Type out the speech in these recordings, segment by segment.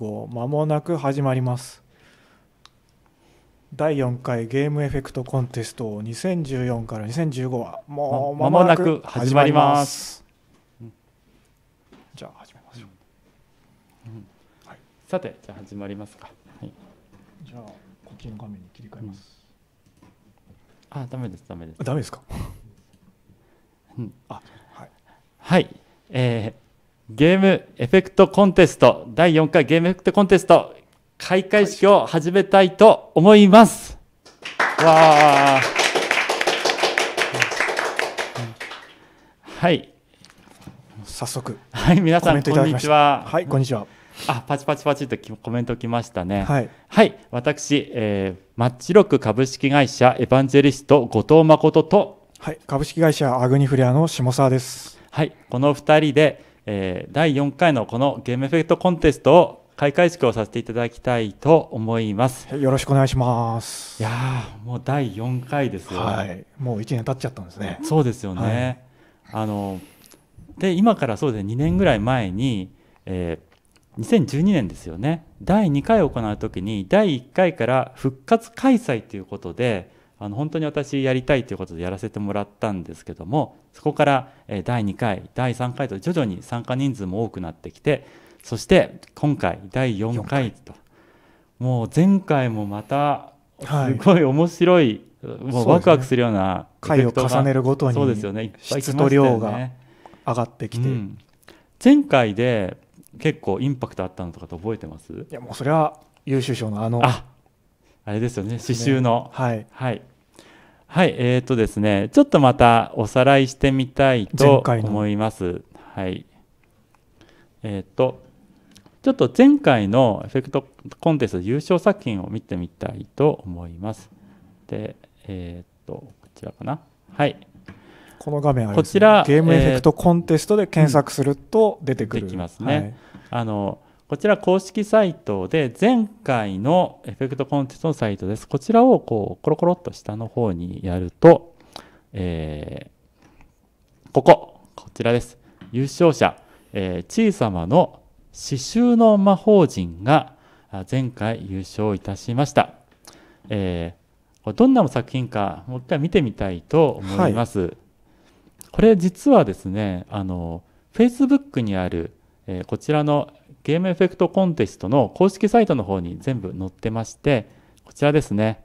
号まもなく始まります第4回ゲームエフェクトコンテスト2014から2015はもうまもなく始まりますじゃあ始めましょう、うんはい、さてじゃあ始まりますか、はい、じゃあこっちの画面に切り替えます、うん、あダメですダメですダメですかうん、あはい、はい、えーゲームエフェクトコンテスト第4回ゲームエフェクトコンテスト開会式を始めたいと思います。わあ。はい。早速。はい、皆さんこんにちは。はい、こんにちは。あ、パチパチパチとコメント来ましたね。はい。はい、私、えー、マッチロック株式会社エヴァンジェリスト後藤誠と、はい、株式会社アグニフレアの下沢です。はい、この二人でえー、第4回のこのゲームエフェクトコンテストを開会式をさせていただきたいと思います。よろしくお願いします。いやもう第4回ですよ。はい、もう1年経っちゃったんですね。そうですよね。はい、あので今からそうですね2年ぐらい前に、えー、2012年ですよね。第2回行うときに第1回から復活開催ということで。あの本当に私やりたいということでやらせてもらったんですけどもそこから第2回第3回と徐々に参加人数も多くなってきてそして今回第4回ともう前回もまたすごい面白い、はい、もうワクワクするような回、ね、を重ねるごとにそうですよねいっぱい、質と量が上がってきて、うん、前回で結構インパクトあったのとかと覚えてますいやもうそれは優秀賞のあのあれですよね刺繍の、ね、はい、はい、はい、えっ、ー、とですね、ちょっとまたおさらいしてみたいと思います。はい。えっ、ー、と、ちょっと前回のエフェクトコンテスト優勝作品を見てみたいと思います。で、えっ、ー、と、こちらかな。はい。この画面、ね、こちらゲームエフェクトコンテストで検索すると出てくる。えー、できますね。はい、あのこちら公式サイトで、前回のエフェクトコンテストのサイトです。こちらをこう、コロコロっと下の方にやると、えー、ここ、こちらです。優勝者、えー、小様の刺繍の魔法陣が前回優勝いたしました。えー、どんな作品か、もう一回見てみたいと思います。はい、これ実はですね、あの、Facebook にある、えー、こちらのゲームエフェクトコンテストの公式サイトの方に全部載ってまして、こちらですね。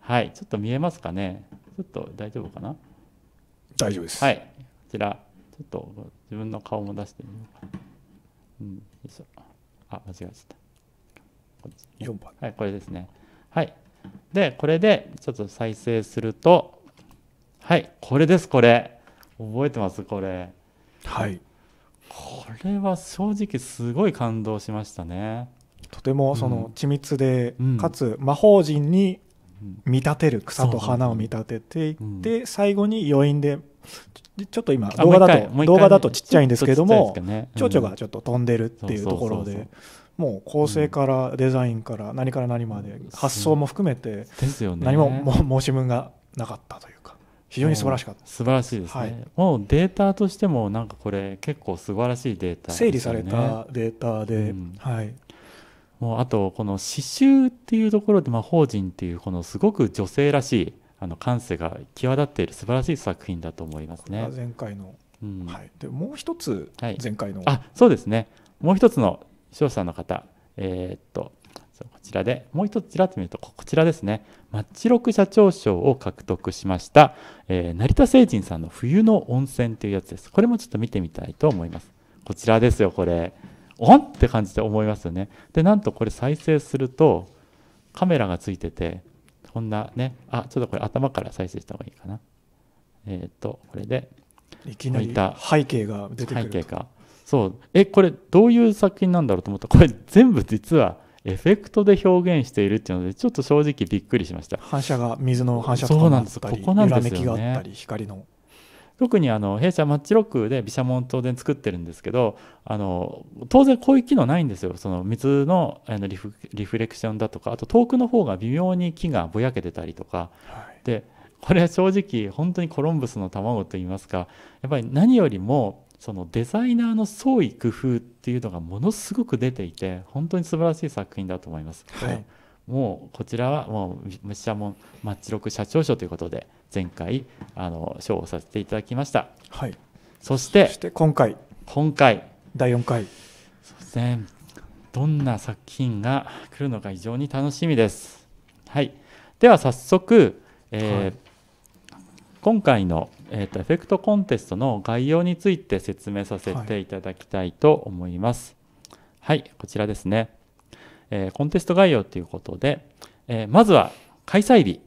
はい、ちょっと見えますかね。ちょっと大丈夫かな大丈夫です。はい、こちら、ちょっと自分の顔も出してみようかな。うん、よいしょ。あ、間違えちゃった。4番。はい、これですね。はい。で、これでちょっと再生すると、はい、これです、これ。覚えてます、これ。はい。これは正直すごい感動しましたねとてもその緻密で、うん、かつ魔法陣に見立てる草と花を見立てていって、うん、最後に余韻でちょっと今動画だと動画だとちっちゃいんですけども蝶々、がちょっと飛んでるっていうところで。もう構成からデザインから何から何まで発想も含めて何も申し分がなかったという非常に素晴らしかった素晴らしいですね、はい、もうデータとしてもなんかこれ結構素晴らしいデータ、ね、整理されたデータで、うん、はいもうあとこの刺繍っていうところで、まあ、法人っていうこのすごく女性らしいあの感性が際立っている素晴らしい作品だと思いますね前回の、うん、はい、でもう一つ前回の、はい、あそうですねもう一つの視聴者の方えー、っとこちらで、もう一つちらっと見ると、こちらですね。マッチ6社長賞を獲得しました、えー、成田誠人さんの冬の温泉というやつです。これもちょっと見てみたいと思います。こちらですよ、これ。おんって感じで思いますよね。で、なんとこれ再生すると、カメラがついてて、こんなね、あ、ちょっとこれ頭から再生した方がいいかな。えっ、ー、と、これで、いきなり背景が出てくる。背景が。そう。え、これどういう作品なんだろうと思ったこれ全部実は、エフェクトで表現しているっていうのでちょっと正直びっくりしました反射が水の反射とかがあったりここなんですよ、ね、光の特にあの弊社マッチロックで毘沙門当然作ってるんですけどあの当然こういう機能ないんですよその水のあのリフリフレクションだとかあと遠くの方が微妙に木がぼやけてたりとか、はい、でこれは正直本当にコロンブスの卵といいますかやっぱり何よりもそのデザイナーの創意工夫っていうのがものすごく出ていて本当に素晴らしい作品だと思います。はい、もうこちらはもうゃもんマッチロック社長賞ということで前回あの賞をさせていただきました。はい。そして今回今回第4回そしてどんな作品が来るのか非常に楽しみです。はい。では早速、えーはい、今回のえーと、エフェクトコンテストの概要について説明させていただきたいと思います。はい、はい、こちらですね、えー、コンテスト概要ということで、えー、まずは開催日、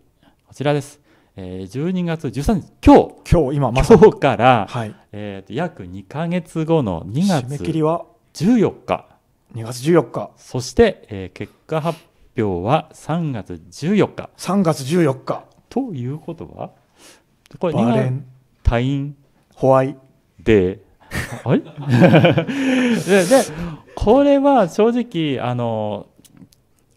こちらです。えー、12月13日、今日今日今まさ今日から、はい、えーと、約2か月後の2月締め切りは14日。2月14日。そして、えー、結果発表は3月14日。3月14日。ということはこれ日本タインホワイデーででこれは正直あの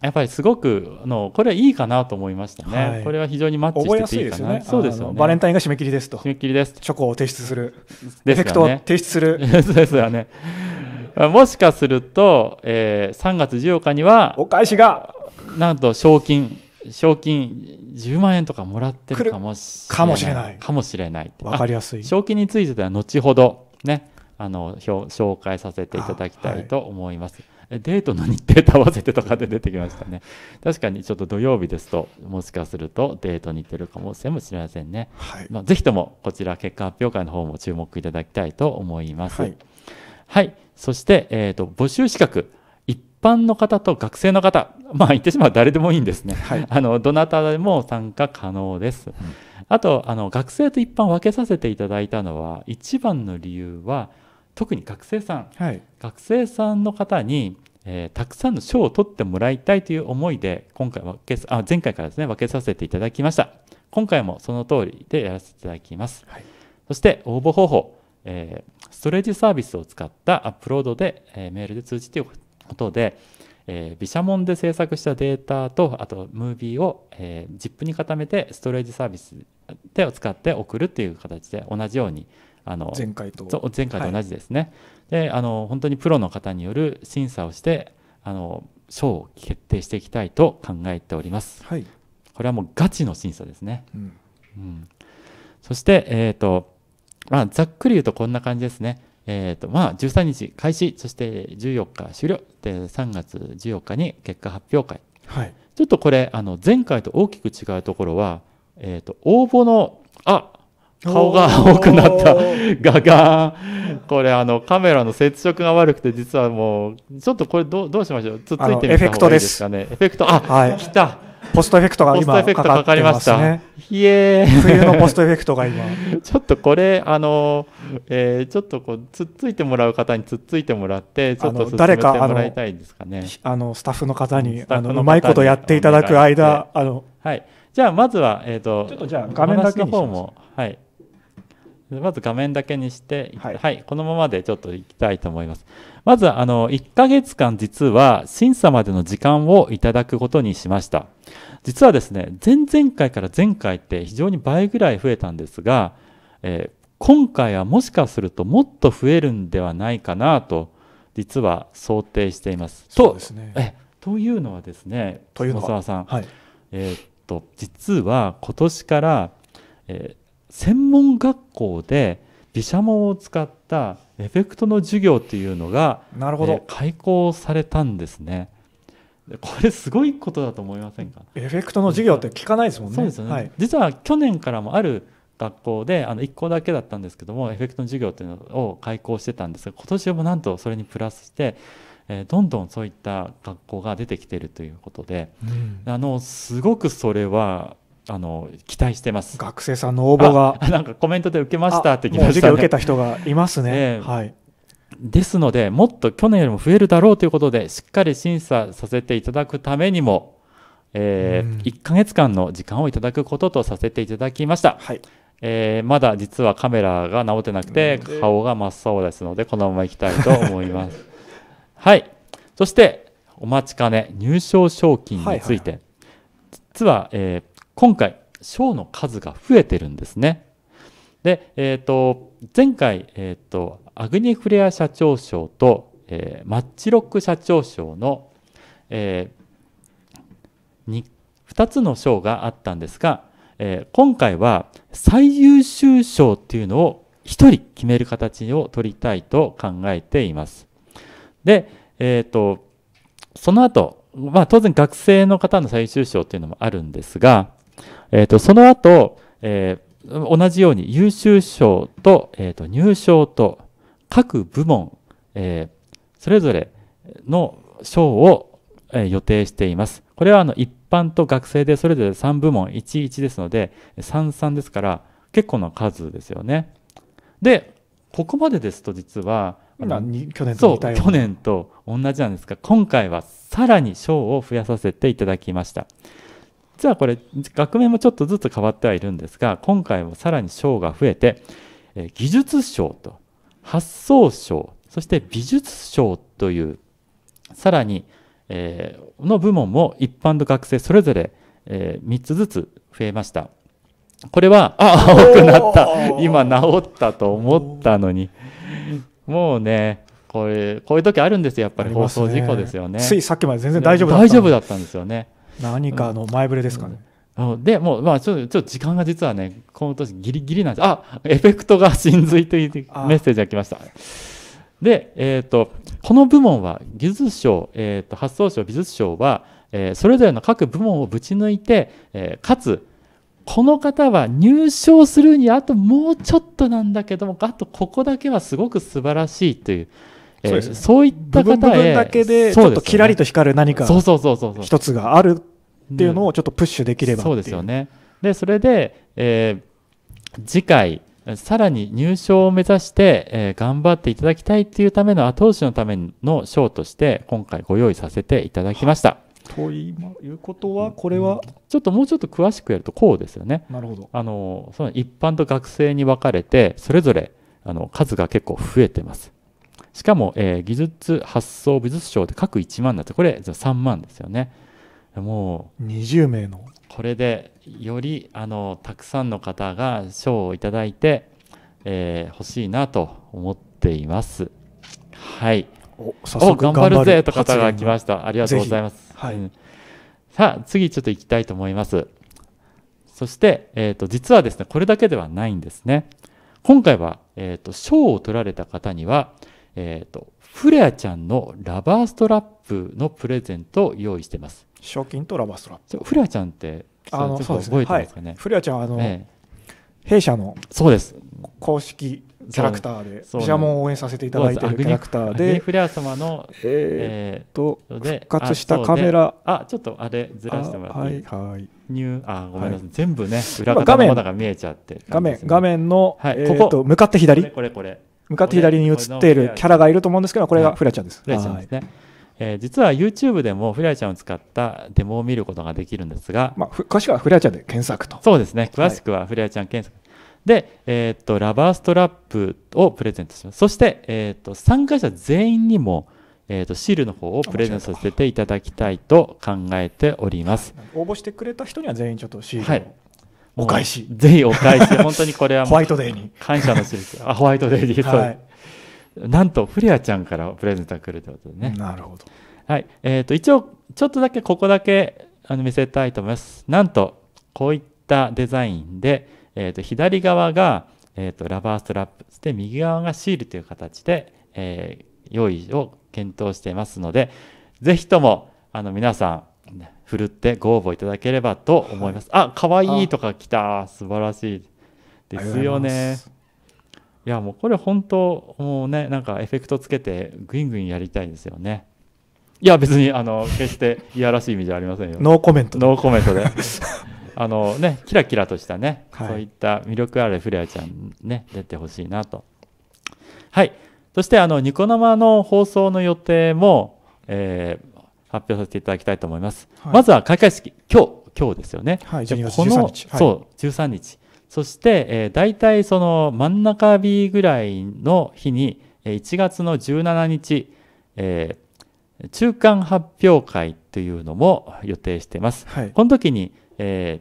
やっぱりすごくあのこれはいいかなと思いましたね、はい、これは非常にマッチしてていいかな、ね、そうですよねバレンタインが締め切りですと締め切りですチョコを提出するす、ね、エフェクトを提出する そうですよねもしかすると、えー、3月14日にはお返しがなんと賞金賞金10万円とかもらってるかもしれない。かもしれない。かもしれない。わかりやすい。賞金については後ほどね、あの、紹介させていただきたいと思います。はい、デートの日程と合わせてとかで出てきましたね。確かにちょっと土曜日ですと、もしかするとデートに行ってるかもしれませんね。はい、まあ、ぜひともこちら結果発表会の方も注目いただきたいと思います。はい、はい、そして、えっ、ー、と、募集資格。般の方と学生の方、まあ、言ってしまう誰でもいいんですね、はい、あのどなたでも参加可能です。うん、あとあの学生と一般分けさせていただいたのは一番の理由は特に学生さん、はい、学生さんの方に、えー、たくさんの賞を取ってもらいたいという思いで今回分けあ前回からですね分けさせていただきました今回もその通りでやらせていただきます、はい、そして応募方法、えー、ストレージサービスを使ったアップロードで、えー、メールで通じてことで、えー、毘沙門で制作したデータとあとムービーを、えー、ZIP に固めてストレージサービスでを使って送るっていう形で同じようにあの前回と前回と同じですね、はい、であの本当にプロの方による審査をしてあの賞を決定していきたいと考えております、はい、これはもうガチの審査ですね、うん、うん、そして、えーとまあ、ざっくり言うとこんな感じですねえーとまあ、13日開始、そして14日終了、で3月14日に結果発表会、はい、ちょっとこれ、あの前回と大きく違うところは、えーと、応募の、あ顔が青くなった、ガガーン、これあの、カメラの接触が悪くて、実はもう、ちょっとこれどう、どうしましょう、つっついてみた方がいいですかね、エフェクト、あ、はい、来た。ポストエフェクトが今かかってますね。イえー冬のポストエフェクトが今。ちょっとこれ、あの、えー、ちょっとこう、つっついてもらう方につっついてもらって、ちょっと進めてもらいたいですかね。あの、スタッフの方に、あの、うまいことやっていただく間、あの、はい。じゃあ、まずは、えっ、ー、と、ちょっとじゃあ、画面だけの方も、はい。まず画面だけにして、はい、はい、このままでちょっといきたいと思います。まず、あの、1ヶ月間実は審査までの時間をいただくことにしました。実はですね、前々回から前回って非常に倍ぐらい増えたんですが、えー、今回はもしかするともっと増えるんではないかなと、実は想定しています。そうですね。えというのはですね、というのは沢さん、はい、えー、っと、実は今年から、えー専門学校で毘沙門を使ったエフェクトの授業っていうのがなるほど、開講されたんですね。これすごいことだと思いませんかエフェクトの授業って聞かないですもんね。そうですね、はい、実は去年からもある学校であの1校だけだったんですけどもエフェクトの授業っていうのを開講してたんですが今年もなんとそれにプラスして、えー、どんどんそういった学校が出てきてるということで、うん、あのすごくそれはあの期待してます学生さんの応募がなんかコメントで受けましたって来ました、授業受けた人がいますね、はい、ですのでもっと去年よりも増えるだろうということでしっかり審査させていただくためにも、えー、1か月間の時間をいただくこととさせていただきました、はいえー、まだ実はカメラが直ってなくて顔が真っ青ですのでこのままいきたいと思います はいそしてお待ちかね入賞賞金について、はいはい、実は、えー今回、章の数が増えてるんですね。で、えっ、ー、と、前回、えっ、ー、と、アグニフレア社長賞と、えー、マッチロック社長賞の、えー、2つの賞があったんですが、えー、今回は最優秀賞っていうのを1人決める形を取りたいと考えています。で、えっ、ー、と、その後、まあ当然学生の方の最優秀賞っていうのもあるんですが、えっ、ー、と、その後、えー、同じように優秀賞と,、えーと、入賞と各部門、えー、それぞれの賞を、えー、予定しています。これはあの一般と学生でそれぞれ3部門11ですので33ですから結構な数ですよね。でここまでですと実は去年とそう去年と同じなんですが今回はさらに賞を増やさせていただきました。実はこれ学名もちょっとずつ変わってはいるんですが今回もさらに賞が増えて、え技術賞と発想賞そして美術賞というさらに、えー、の部門も一般の学生それぞれ、えー、3つずつ増えましたこれはあ青くなった今治ったと思ったのにもうねこれこういう時あるんですよやっぱり放送事故ですよね、ね、ついさっきまで全然大丈夫だった大丈夫だったんですよね何かの前触れですかね、でもう、まあ、ちょっと時間が実はね、この年、ぎりぎりなんです。あエフェクトが真髄というメッセージが来ました。で、えーと、この部門は、技術賞、えーと、発想賞、美術賞は、えー、それぞれの各部門をぶち抜いて、えー、かつ、この方は入賞するにあともうちょっとなんだけども、あとここだけはすごく素晴らしいという、えー、そうそういった方へ部分だけでちょっとキラリと光る何か一つがあるっていうのをちょっとプッシュできればそうですよねでそれで、えー、次回さらに入賞を目指して、えー、頑張っていただきたいっていうための後押しのための賞として今回ご用意させていただきました。ということはこれは、うん、ちょっともうちょっと詳しくやるとこうですよね。なるほどあのその一般と学生に分かれてそれぞれあの数が結構増えてます。しかも、えー、技術発想美術賞で各1万だとこれ3万ですよねもう20名のこれでよりあのたくさんの方が賞をいただいて、えー、欲しいなと思っていますはいお頑張るぜと方が来ましたありがとうございます、はい、うん、さあ次ちょっと行きたいと思いますそして、えーと、実はですねこれだけではないんですね今回は、えーと賞を取られた方にはえっ、ー、と、フレアちゃんのラバーストラップのプレゼントを用意してます。賞金とラバーストラップ。フレアちゃんって、あの、そうですね。覚えてますかね。はい、フレアちゃんあの、えー、弊社の、そうです。公式キャラクターで、ジャもう応援させていただいているキャラクターで、フレア様の、えー、っと、復活したカメラ。あ、ちょっとあれ、ずらしてもらって。はい、ニュー、あ、ごめんなさい。全部ね、裏方のものが見えちゃって。画面、画面の、はい、ここ、向かって左。これ、これ。向かって左に映っているキャラがいると思うんですけどこれがフラちゃんです。フちゃんですね、はえー、実は YouTube でもフラちゃんを使ったデモを見ることができるんですが、まあ、詳しくはフラちゃんで検索とそうですね詳しくはフラちゃん検索、はいで、えっ、と、ラバーストラップをプレゼントします。そして、えっ、と、参加者全員にも、えっ、ー、と、シールの方をプレゼントさせていただきたいと考えております。応募してくれた人には全員ちょっとシールを、はい、お返し。ぜひお返し。本当にこれはホワイトデーに。感謝のあ、ホワイトデーに。はい。なんと、フレアちゃんからプレゼントが来るということでね。なるほど。はい。えっ、ー、と、一応、ちょっとだけここだけあの見せたいと思います。なんと、こういったデザインで、えっ、ー、と、左側が、えっ、ー、と、ラバーストラップ、で、右側がシールという形で、えー、用意を検討していますので、ぜひとも、あの、皆さん、ふるってご応募いただければと思います。はい、あ、可愛いとか来た。素晴らしい。ですよね。いや、もうこれ本当、もうね、なんかエフェクトつけて、ぐいぐいやりたいですよね。いや、別に、あの、決していやらしい意味じゃありませんよ。ノーコメント。ノーコメントで。あのね、キラキラとしたね、はい、そういった魅力あるフレアちゃんね、出てほしいなと。はい。そして、あの、ニコ生の放送の予定も、えー発表させていただきたいと思います。はい、まずは開会式、今日今日ですよね。はい、12月13日。はい、そう、13日。そして、えー、大体その真ん中日ぐらいの日に、え1月の17日、えー、中間発表会というのも予定しています。はい、この時に、え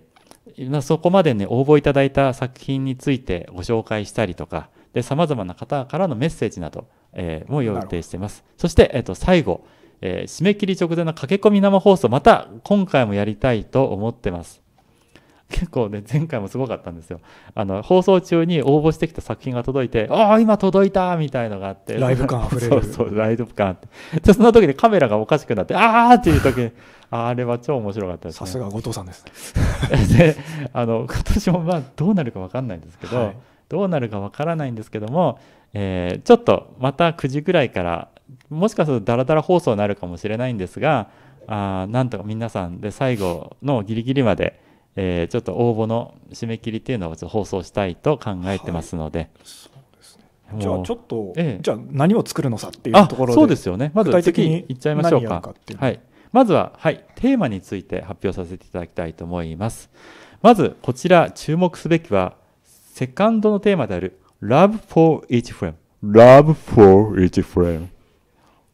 ー、そこまでね、応募いただいた作品についてご紹介したりとか、で、様々な方からのメッセージなど、えー、も予定しています。そして、えっ、ー、と、最後、えー、締め切り直前の駆け込み生放送、また今回もやりたいと思ってます。結構ね、前回もすごかったんですよ。あの、放送中に応募してきた作品が届いて、ああ、今届いたみたいのがあって。ライブ感溢れる。そうそう、ライブ感って。その時にカメラがおかしくなって、ああっていう時に、あれは超面白かったです、ね、さすが後藤さんです、で、あの、今年もまあ、どうなるかわかんないんですけど、はい、どうなるかわからないんですけども、えー、ちょっとまた9時ぐらいから、もしかするとダラダラ放送になるかもしれないんですがあなんとか皆さんで最後のギリギリまで、えー、ちょっと応募の締め切りっていうのをちょっと放送したいと考えてますので。はいじゃあちょっと、ええ、じゃあ何を作るのさっていうところでそうですよねまず次いっちゃいましょうかはい、まずは、はい、テーマについて発表させていただきたいと思いますまずこちら注目すべきはセカンドのテーマである Love for each frame Love for each frame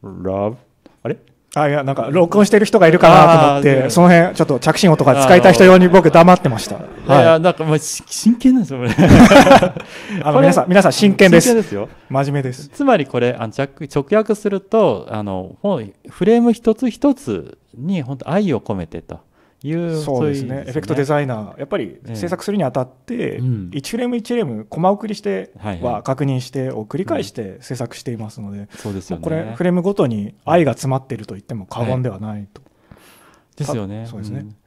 ラブあれあいやなんか録音してる人がいるかなと思ってその辺ちょっと着信音とか使いたい人用に僕黙ってました、はい、いやなんかもう真剣なんですよ あの皆さん皆さん真剣です真面目ですつまりこれあの直訳するとあのフレーム一つ一つに本当愛を込めてというそうですね、ね、エフェクトデザイナーやっぱり制作するにあたって、1フレーム1フレームコマ送りしては確認してを繰り返して制作していますので、うこれフレームごとに愛が詰まっていると言っても過言ではないと、はい、ですよねそうですね、うん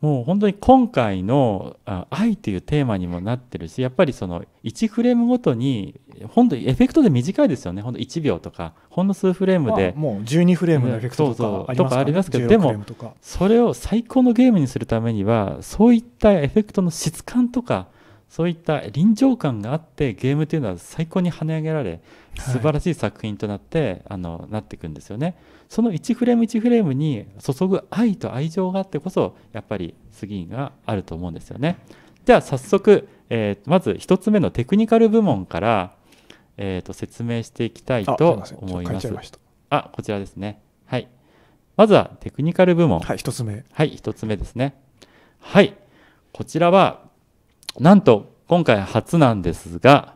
もう本当に今回の「愛」というテーマにもなってるしやっぱりその1フレームごとに本当にエフェクトで短いですよね本当1秒とかほんの数フレームで、もう12フレームのエフェクトとかありますけどでもそれを最高のゲームにするためにはそういったエフェクトの質感とかそういった臨場感があってゲームというのは最高に跳ね上げられ素晴らしい作品となって、はい、あのなっていくんですよねその1フレーム1フレームに注ぐ愛と愛情があってこそやっぱり次があると思うんですよねでは早速、えー、まず1つ目のテクニカル部門から、えー、と説明していきたいと思いますあこちらですねはいまずはテクニカル部門はい1つ目はい1つ目ですねはいこちらはなんと今回初なんですが、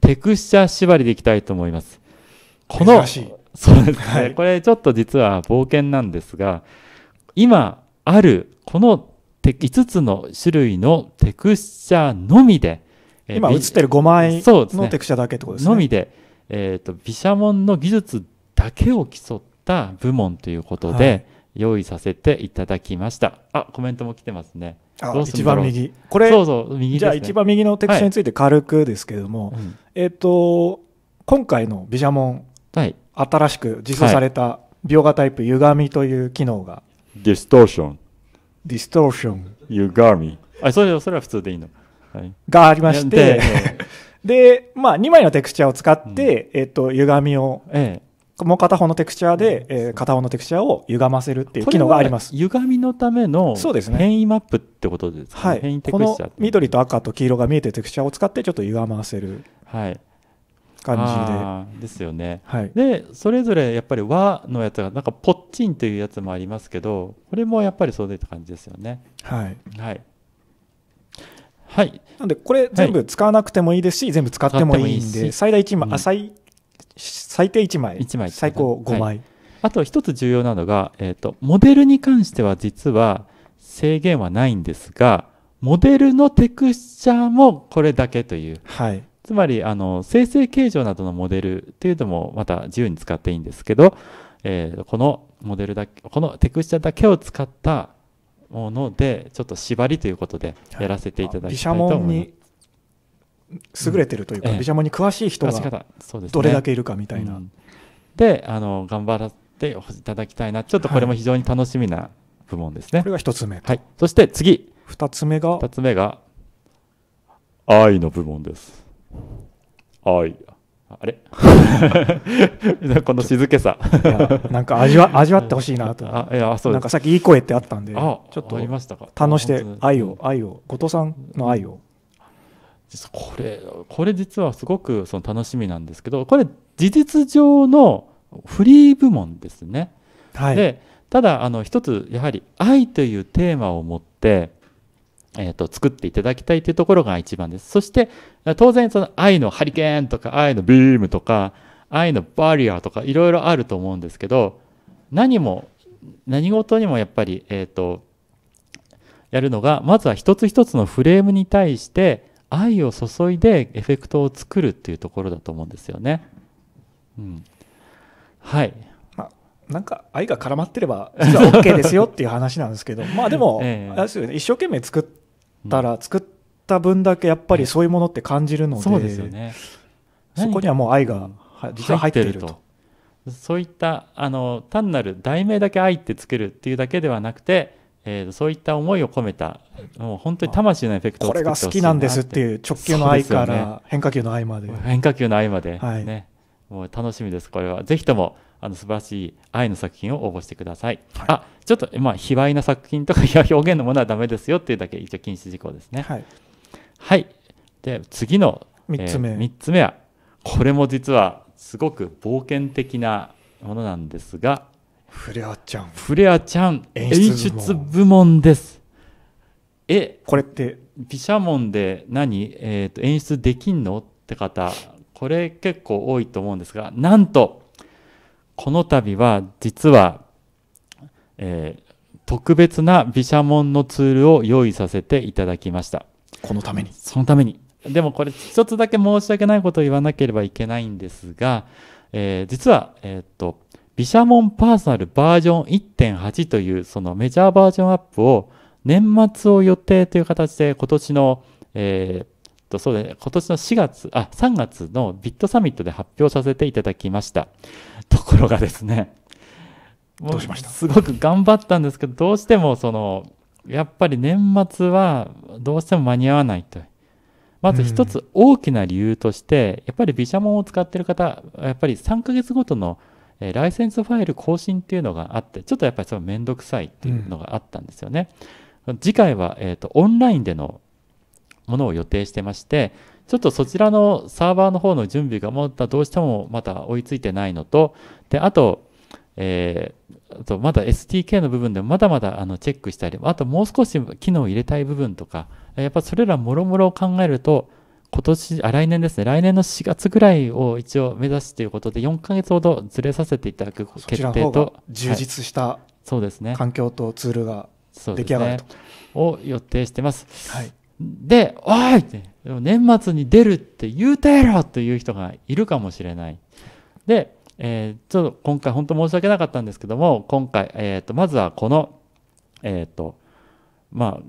テクスチャ縛りでいきたいと思います。この、そうですね、はい、これちょっと実は冒険なんですが、今あるこの5つの種類のテクスチャのみで、今映ってる5枚のテクスチャだけってことですね。すねのみで、えーと、と毘沙門の技術だけを競った部門ということで、はい、用意させていただきました。あ、コメントも来てますね。あ一番右これそうそう右、ね、じゃあ一番右のテクスョンについて軽くですけれども、はい、えっ、ー、と今回のビジャモン、はい、新しく実装された描画タイプ歪みという機能が、ディストーションディストーション歪みあそれそれは普通でいいの、はい、がありましてで、まあ、2枚のテクスチャを使って、うん、えっ、ー、と、歪みをもう片方のテクチャーで、えー、片方のテクチャーを歪ませるっていう機能があります。歪みのための変異マップってことですか、ね、はい。変異テクチャー。緑と赤と黄色が見えてるテクチャーを使ってちょっと歪ませる。はい。感じで。ですよね。はい、でそれぞれやっぱり和のやつがなんかポッチンというやつもありますけどこれもやっぱりそうでった感じですよね。はい、はいはい、なんでこれ全部使わなくてもいいですし、はい、全部使ってもいいんで最大1枚、うん、最最低1枚。1枚。最高5枚。はい、あと一つ重要なのが、えっ、ー、と、モデルに関しては実は制限はないんですが、モデルのテクスチャーもこれだけという。はい。つまり、あの、生成形状などのモデルというのもまた自由に使っていいんですけど、えー、このモデルだけ、このテクスチャーだけを使ったもので、ちょっと縛りということでやらせていただきたいと思います。優れてるというか、ビジャモンに詳しい人がどれだけいるかみたいな。であの頑張っていただきたいなちょっとこれも非常に楽しみな部門ですね。これが一つ目、はい、そして次二つ目が二つ目が愛の部門です。愛あれ この静けさなんか味わ味わってほしいなと あいやそうなんかさっきいい声ってあったんであちょっとありましたか楽して愛を愛を後藤さんの愛をこれこれ実はすごくその楽しみなんですけどこれ事実上のフリー部門ですね。はい、でただあの一つやはり愛というテーマを持って、えー、と作っていただきたいというところが一番です。そして当然その愛のハリケーンとか愛のビームとか愛のバリアとかいろいろあると思うんですけど何も何事にもやっぱり、えーと、とやるのがまずは一つ一つのフレームに対して愛を注いでエフェクトを作るっていうところだと思うんですよね。うん、はい、まあ、なんか愛が絡まってれば実は OK ですよっていう話なんですけど まあでも、ええ、ですよね、一生懸命作ったら、作った分だけやっぱりそういうものって感じるので,、そうですよね、そこにはもう愛が実は入っていると。そういったあの単なる題名だけ「愛」ってつけるっていうだけではなくてえー、そういった思いを込めた、もう本当に魂のエフェクトをこれが好きなんですっていう、直球の合から、変化球の合間で。変化球の合間で、はい、ね、もう楽しみです、これは。ぜひとも、あの素晴らしい愛の作品を応募してください。はい、あちょっと、まあ、卑猥な作品とか 表現のものはだめですよっていうだけ、一応禁止事項ですね。はい、はい、で次の3つ目、えー、3つ目は、これも実はすごく冒険的なものなんですが、フレアちゃんフレアちゃん演出部門ですえこれって毘沙門で何、えーと、と演出できんのって方これ結構多いと思うんですがなんとこの度は実は、えー、特別な毘沙門のツールを用意させていただきましたこのためにそのためにでもこれ一つだけ申し訳ないことを言わなければいけないんですが、えー、実はえっ、ー、と毘沙門パーソナルバージョン1.8というそのメジャーバージョンアップを年末を予定という形で今年の、えー、とそうで、今年の4月、あ、3月のビットサミットで発表させていただきました。ところがですね、どうしましたすごく頑張ったんですけど、どうしてもその、やっぱり年末はどうしても間に合わないと。まず一つ大きな理由として、やっぱり毘沙門を使っている方、やっぱり3ヶ月ごとのえー、ライセンスファイル更新っていうのがあってちょっとやっぱりそれ面倒くさいっていうのがあったんですよね、うん、次回は、えーと、オンラインでのものを予定してましてちょっとそちらのサーバーの方の準備がまたどうしてもまた追いついてないのとであとえー、あとまだ SDK の部分でまだまだあのチェックしたりあともう少し機能を入れたい部分とかやっぱそれらもろもろを考えると今年、あ、来年ですね、来年の4月ぐらいを一応目指すということで、4か月ほどずれさせていただく決定と、充実した、はい、そうですね環境とツールが出来上がると。ね、を予定してます。はい、で、おいって、年末に出るって言うてろという人がいるかもしれない。で、えー、ちょっと今回、本当申し訳なかったんですけども、今回、えーと、とまずはこの、えっ、ー、と、まあ、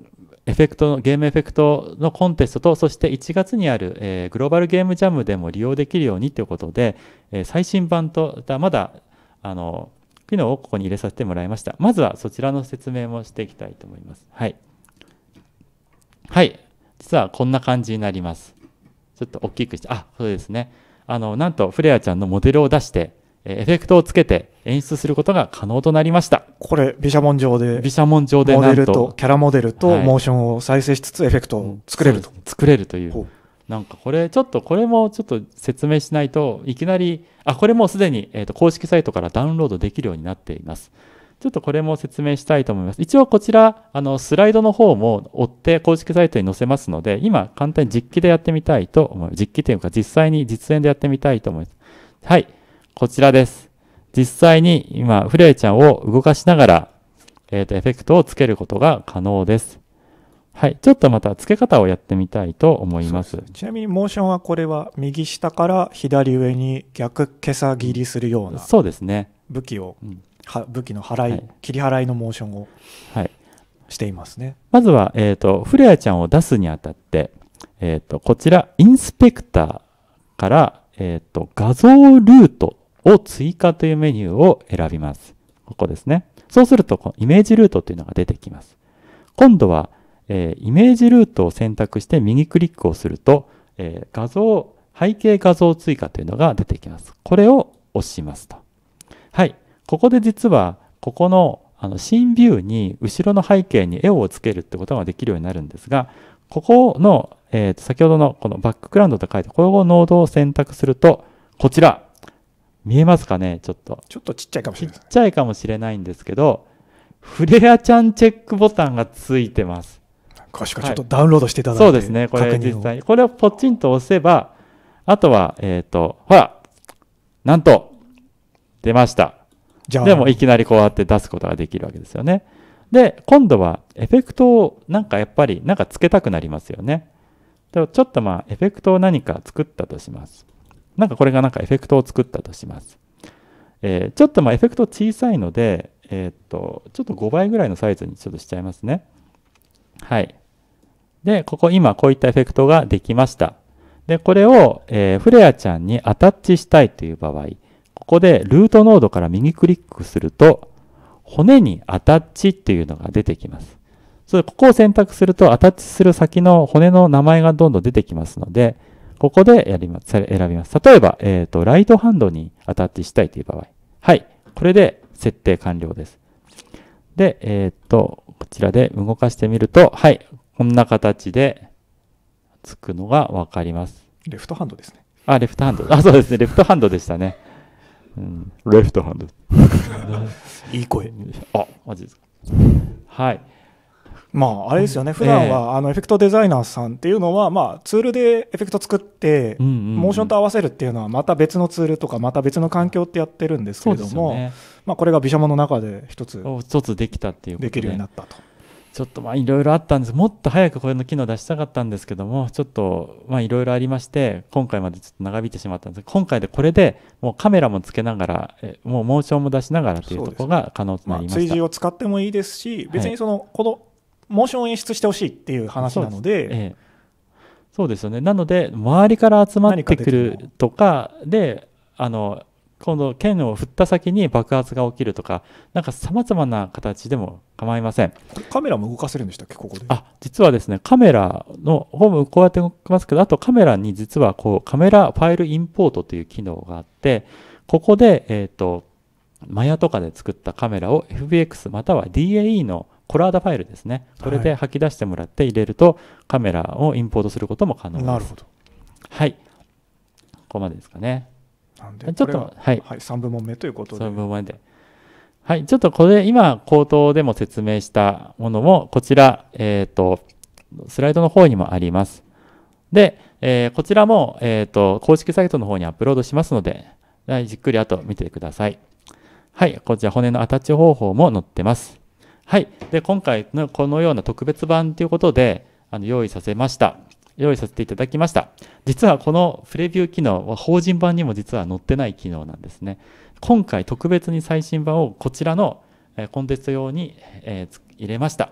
エフェクトゲームエフェクトのコンテストとそして1月にある、えー、グローバルゲームジャムでも利用できるようにということで、えー、最新版とだまだあの機能をここに入れさせてもらいましたまずはそちらの説明もしていきたいと思いますはいはい実はこんな感じになりますちょっと大きくしてあそうですねあのなんとフレアちゃんのモデルを出してエフェクトをつけて演出することが可能となりました。これ、毘沙門上で。毘沙門上でモデルと、キャラモデルと、モーションを再生しつつ、エフェクトを作れると。はい、作れるという。なんかこれ、ちょっと、これもちょっと説明しないといきなり、あ、これもうすでに、えーと公式サイトからダウンロードできるようになっています。ちょっとこれも説明したいと思います。一応こちら、あの、スライドの方も追って公式サイトに載せますので、今簡単に実機でやってみたいと思います。実機というか実際に実演でやってみたいと思います。はい。こちらです。実際に今、フレアちゃんを動かしながら、えっ、ー、と、エフェクトをつけることが可能です。はい。ちょっとまた付け方をやってみたいと思います。ちなみに、モーションはこれは右下から左上に逆けさ切りするような。そうですね。武器を、は武器の払いはい、切り払いのモーションを。はい。していますね。まずは、えっ、ー、と、フレアちゃんを出すにあたって、えっ、ー、と、こちら、インスペクターから、えっ、ー、と、画像ルートを追加というメニューを選びます。ここですね。そうすると、このイメージルートというのが出てきます。今度は、えー、イメージルートを選択して右クリックをすると、えー、画像、背景画像追加というのが出てきます。これを押しますと。はい。ここで実は、ここのあの新ビューに後ろの背景に絵をつけるってことができるようになるんですが、ここの、えー、と先ほどのこのバックグラウンドと書いて、このノードを選択すると、こちら、見えますかねちょっと。ちょっとちっちゃいかもしれない。ちっちゃいかもしれないんですけど、フレアちゃんチェックボタンがついてます。確かちょっとダウンロードしていただいて、はい、そうですね、これ実際に。これをポチンと押せば、あとは、えっ、ー、と、ほら、なんと、出ました。じゃあ。でもいきなりこうやって出すことができるわけですよね。で、今度はエフェクトをなんかやっぱりなんかつけたくなりますよね。ちょっとまあエフェクトを何か作ったとします。なんかこれがなんかエフェクトを作ったとします。えー、ちょっとまエフェクト小さいので、えー、っと、ちょっと5倍ぐらいのサイズにちょっとしちゃいますね。はい。で、ここ今こういったエフェクトができました。で、これを、えー、フレアちゃんにアタッチしたいという場合、ここでルートノードから右クリックすると、骨にアタッチっていうのが出てきます。それここを選択するとアタッチする先の骨の名前がどんどん出てきますので、ここでやります、選びます。例えば、えっ、ー、と、ライトハンドにアタッチしたいという場合。はい。これで設定完了です。で、えっ、ー、と、こちらで動かしてみると、はい。こんな形でつくのがわかります。レフトハンドですね。あ、レフトハンド。あ、そうですね。レフトハンドでしたね。うん、レフトハンド。いい声。あ、マジですか。はい。まあ、あれですよね、普段は、あのエフェクトデザイナーさんっていうのは、まあ、ツールでエフェクト作って、モーションと合わせるっていうのは、また別のツールとか、また別の環境ってやってるんですけれども、まあ、これがビシャモの中で一つ、一つできたっていうできるようになったと。ちょっとまあいろいろあったんです。もっと早くこれの機能出したかったんですけども、ちょっとまあいろいろありまして、今回までちょっと長引いてしまったんです今回でこれでもうカメラもつけながら、もうモーションも出しながらというところが可能となりました。ねまあ、追従を使ってもいいですし、別にその、このモーションを演出してほしいっていう話なので。そうええ、そうですよねなので周りから集まってくるとかであの今度剣を振った先に爆発が起きるとかなんかさまざまな形でも構いませんカメラも動かせるんでしたっけここであ実はですねカメラのホームこうやって動きますけどあとカメラに実はこうカメラファイルインポートという機能があってここでえっ、ー、とマヤとかで作ったカメラを FBX または DAE のコラーダファイルですねこれで吐き出してもらって入れると、カメラをインポートすることも可能ですなるほどはいここまでですかねなんでちょっとはい、はい、3部門目ということで3部門目ではい、ちょっとこれ今口頭でも説明したものもこちら、えっ、ー、とスライドの方にもあります。で、えー、こちらも、えっ、ー、と公式サイトの方にアップロードしますのでじっくりあと見てください。はい、こちら骨のアタッチ方法も載ってます。はい。で、今回のこのような特別版ということで、あの、用意させました。用意させていただきました。実はこのプレビュー機能は法人版にも実は載ってない機能なんですね。今回特別に最新版をこちらのコンテスト用に入れました。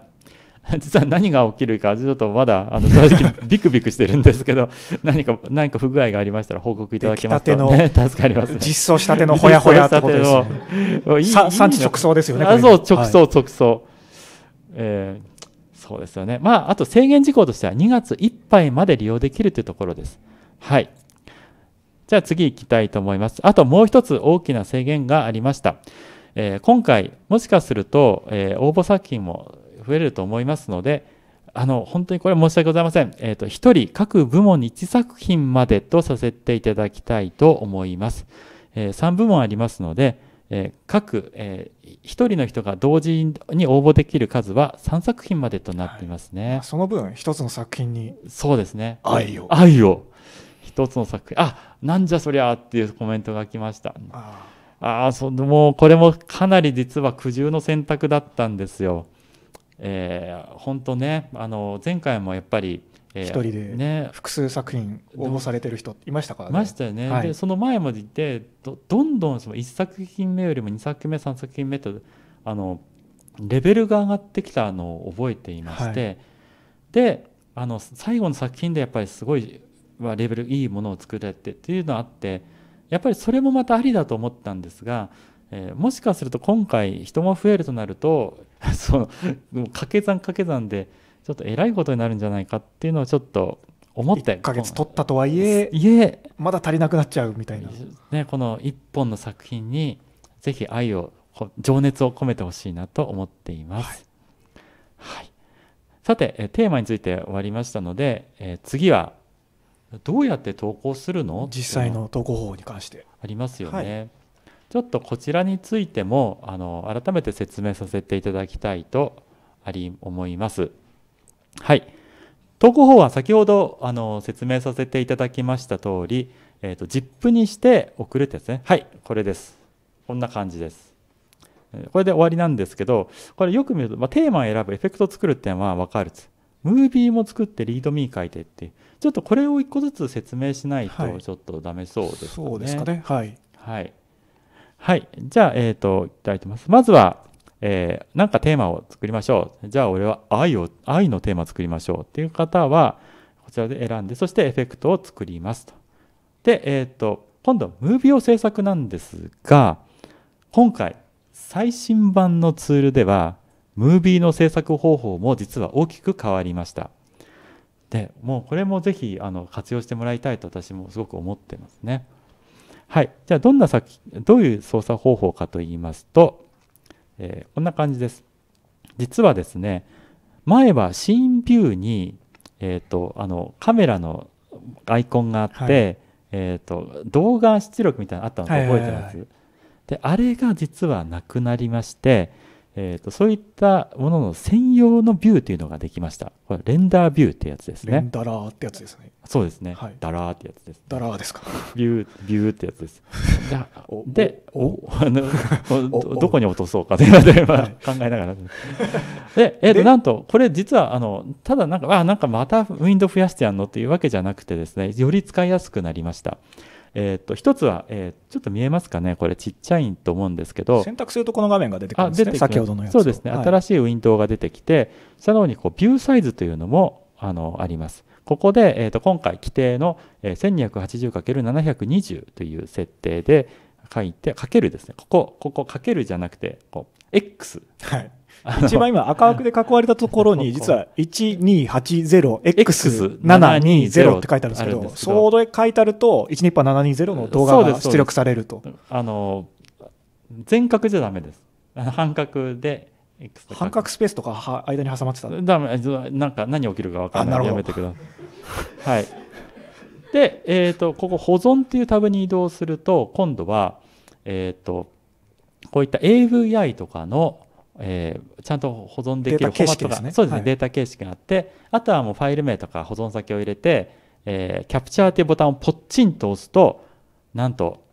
実は何が起きるか、ちょっとまだ、あの、正直、ビクビクしてるんですけど、何か、何か不具合がありましたら報告いただけますと、ね、助かります、ね、実装したてのほやほやってことですね。産地直送ですよね。あそう、直送、直送。はい、えー、そうですよね。まあ、あと制限事項としては2月いっぱいまで利用できるというところです。はい。じゃあ次行きたいと思います。あともう一つ大きな制限がありました。えー、今回、もしかすると、えー、応募作品も増えると思いますので、あの本当にこれ申し訳ございません、えーと、と1人各部門に1作品までとさせていただきたいと思います、えー、3部門ありますので、えー、各、えー、1人の人が同時に応募できる数は3作品までとなっていますね、はい、その分1つの作品にそうですね愛を愛を1つの作品あなんじゃそりゃっていうコメントが来ましたああそもうこれもかなり実は苦渋の選択だったんですよえー、本当ねあの前回もやっぱりえ一人で、ね、複数作品応募されてる人いましたからね。ましたよね、はい、でその前までいてどどんどんその1作品目よりも2作目3作品目とあのレベルが上がってきたのを覚えていまして、はい、であの最後の作品でやっぱりすごいレベルいいものを作られてっていうのがあってやっぱりそれもまたありだと思ったんですがえー、もしかすると今回人も増えるとなると その掛け算掛け算でちょっとえらいことになるんじゃないかっていうのをちょっと思って1ヶ月取ったとはいえいえまだ足りなくなっちゃうみたいな、ね、この1本の作品にぜひ愛を情熱を込めてほしいなと思っています、はい、はい、さてテーマについて終わりましたので、えー、次はどうやって投稿するの実際の投稿方法に関してありますよね、はいちょっとこちらについてもあの改めて説明させていただきたいとあり思います。はい、投稿法は先ほどあの説明させていただきました通り、えーと、ZIP にして送るってやつねはいこれですこんな感じですこれで終わりなんですけどこれよく見ると、まあ、テーマを選ぶエフェクト作るっていうのは分かるつムービーも作ってリードミー書いてってちょっとこれを一個ずつ説明しないとちょっとダメそうですかね、はい、そうですかねはい、はい、はい。じゃあ、えっ、ー、と、いただいてます。まずは、えー、なんかテーマを作りましょう。じゃあ、俺は愛を、愛のテーマを作りましょうっていう方は、こちらで選んで、そしてエフェクトを作りますと。で、えっ、ー、と、今度、はムービーを制作なんですが、今回、最新版のツールでは、ムービーの制作方法も実は大きく変わりました。で、もうこれもぜひ、あの、活用してもらいたいと私もすごく思ってますね。はい。じゃあ、どんな先、どういう操作方法かと言いますと、えー、こんな感じです。実はですね、前はシーンビューに、えっ、ー、と、あの、カメラのアイコンがあって、はい、えっ、ー、と、動画出力みたいなのあったの覚えてます、はいはいはいはい、で、あれが実はなくなりまして、えーと、そういったものの専用のビューというのができましたこれレンダービューってやつですねレンダラーってやつですねそうですね、はい、ダラーってやつです、ね、ダラーですかビュービューってやつです でおあの どこに落とそうかといで、ま考えながらで、えーと、となんとこれ実はあのただなんかあなんかまたウィンドウ増やしてやんのっていうわけじゃなくてですねより使いやすくなりましたえー、っと一つは、えー、ちょっと見えますかね、これ、ちっちゃいと思うんですけど、選択するとこの画面が出てくるんですね、先ほどのやつそうですね、はい、新しいウィンドウが出てきて、下の方にこうビューサイズというのもあのあります。ここで、えー、と今回、規定の 1280×720 という設定で書いて、かけるですね、ここ、ここ、かけるじゃなくて、こう、X。はい一番今赤枠で囲われたところに、実は 1280X720 って書いてあるんですけど、そで書いてあると、1ニッパー720の動画が出力されると。あの、全角じゃダメです。半角で、半角スペースとか間に挟まってただめ、なんか何起きるか分からないのやめてください。はい。で、えっ、ー、と、ここ保存っていうタブに移動すると、今度は、えっ、ー、と、こういった AVI とかのえー、ちゃんと保存できるフォーマットが、ね、そうですね、はい、データ形式があってあとはもうファイル名とか保存先を入れて、えー、キャプチャーというボタンをポッチンと押すとなんと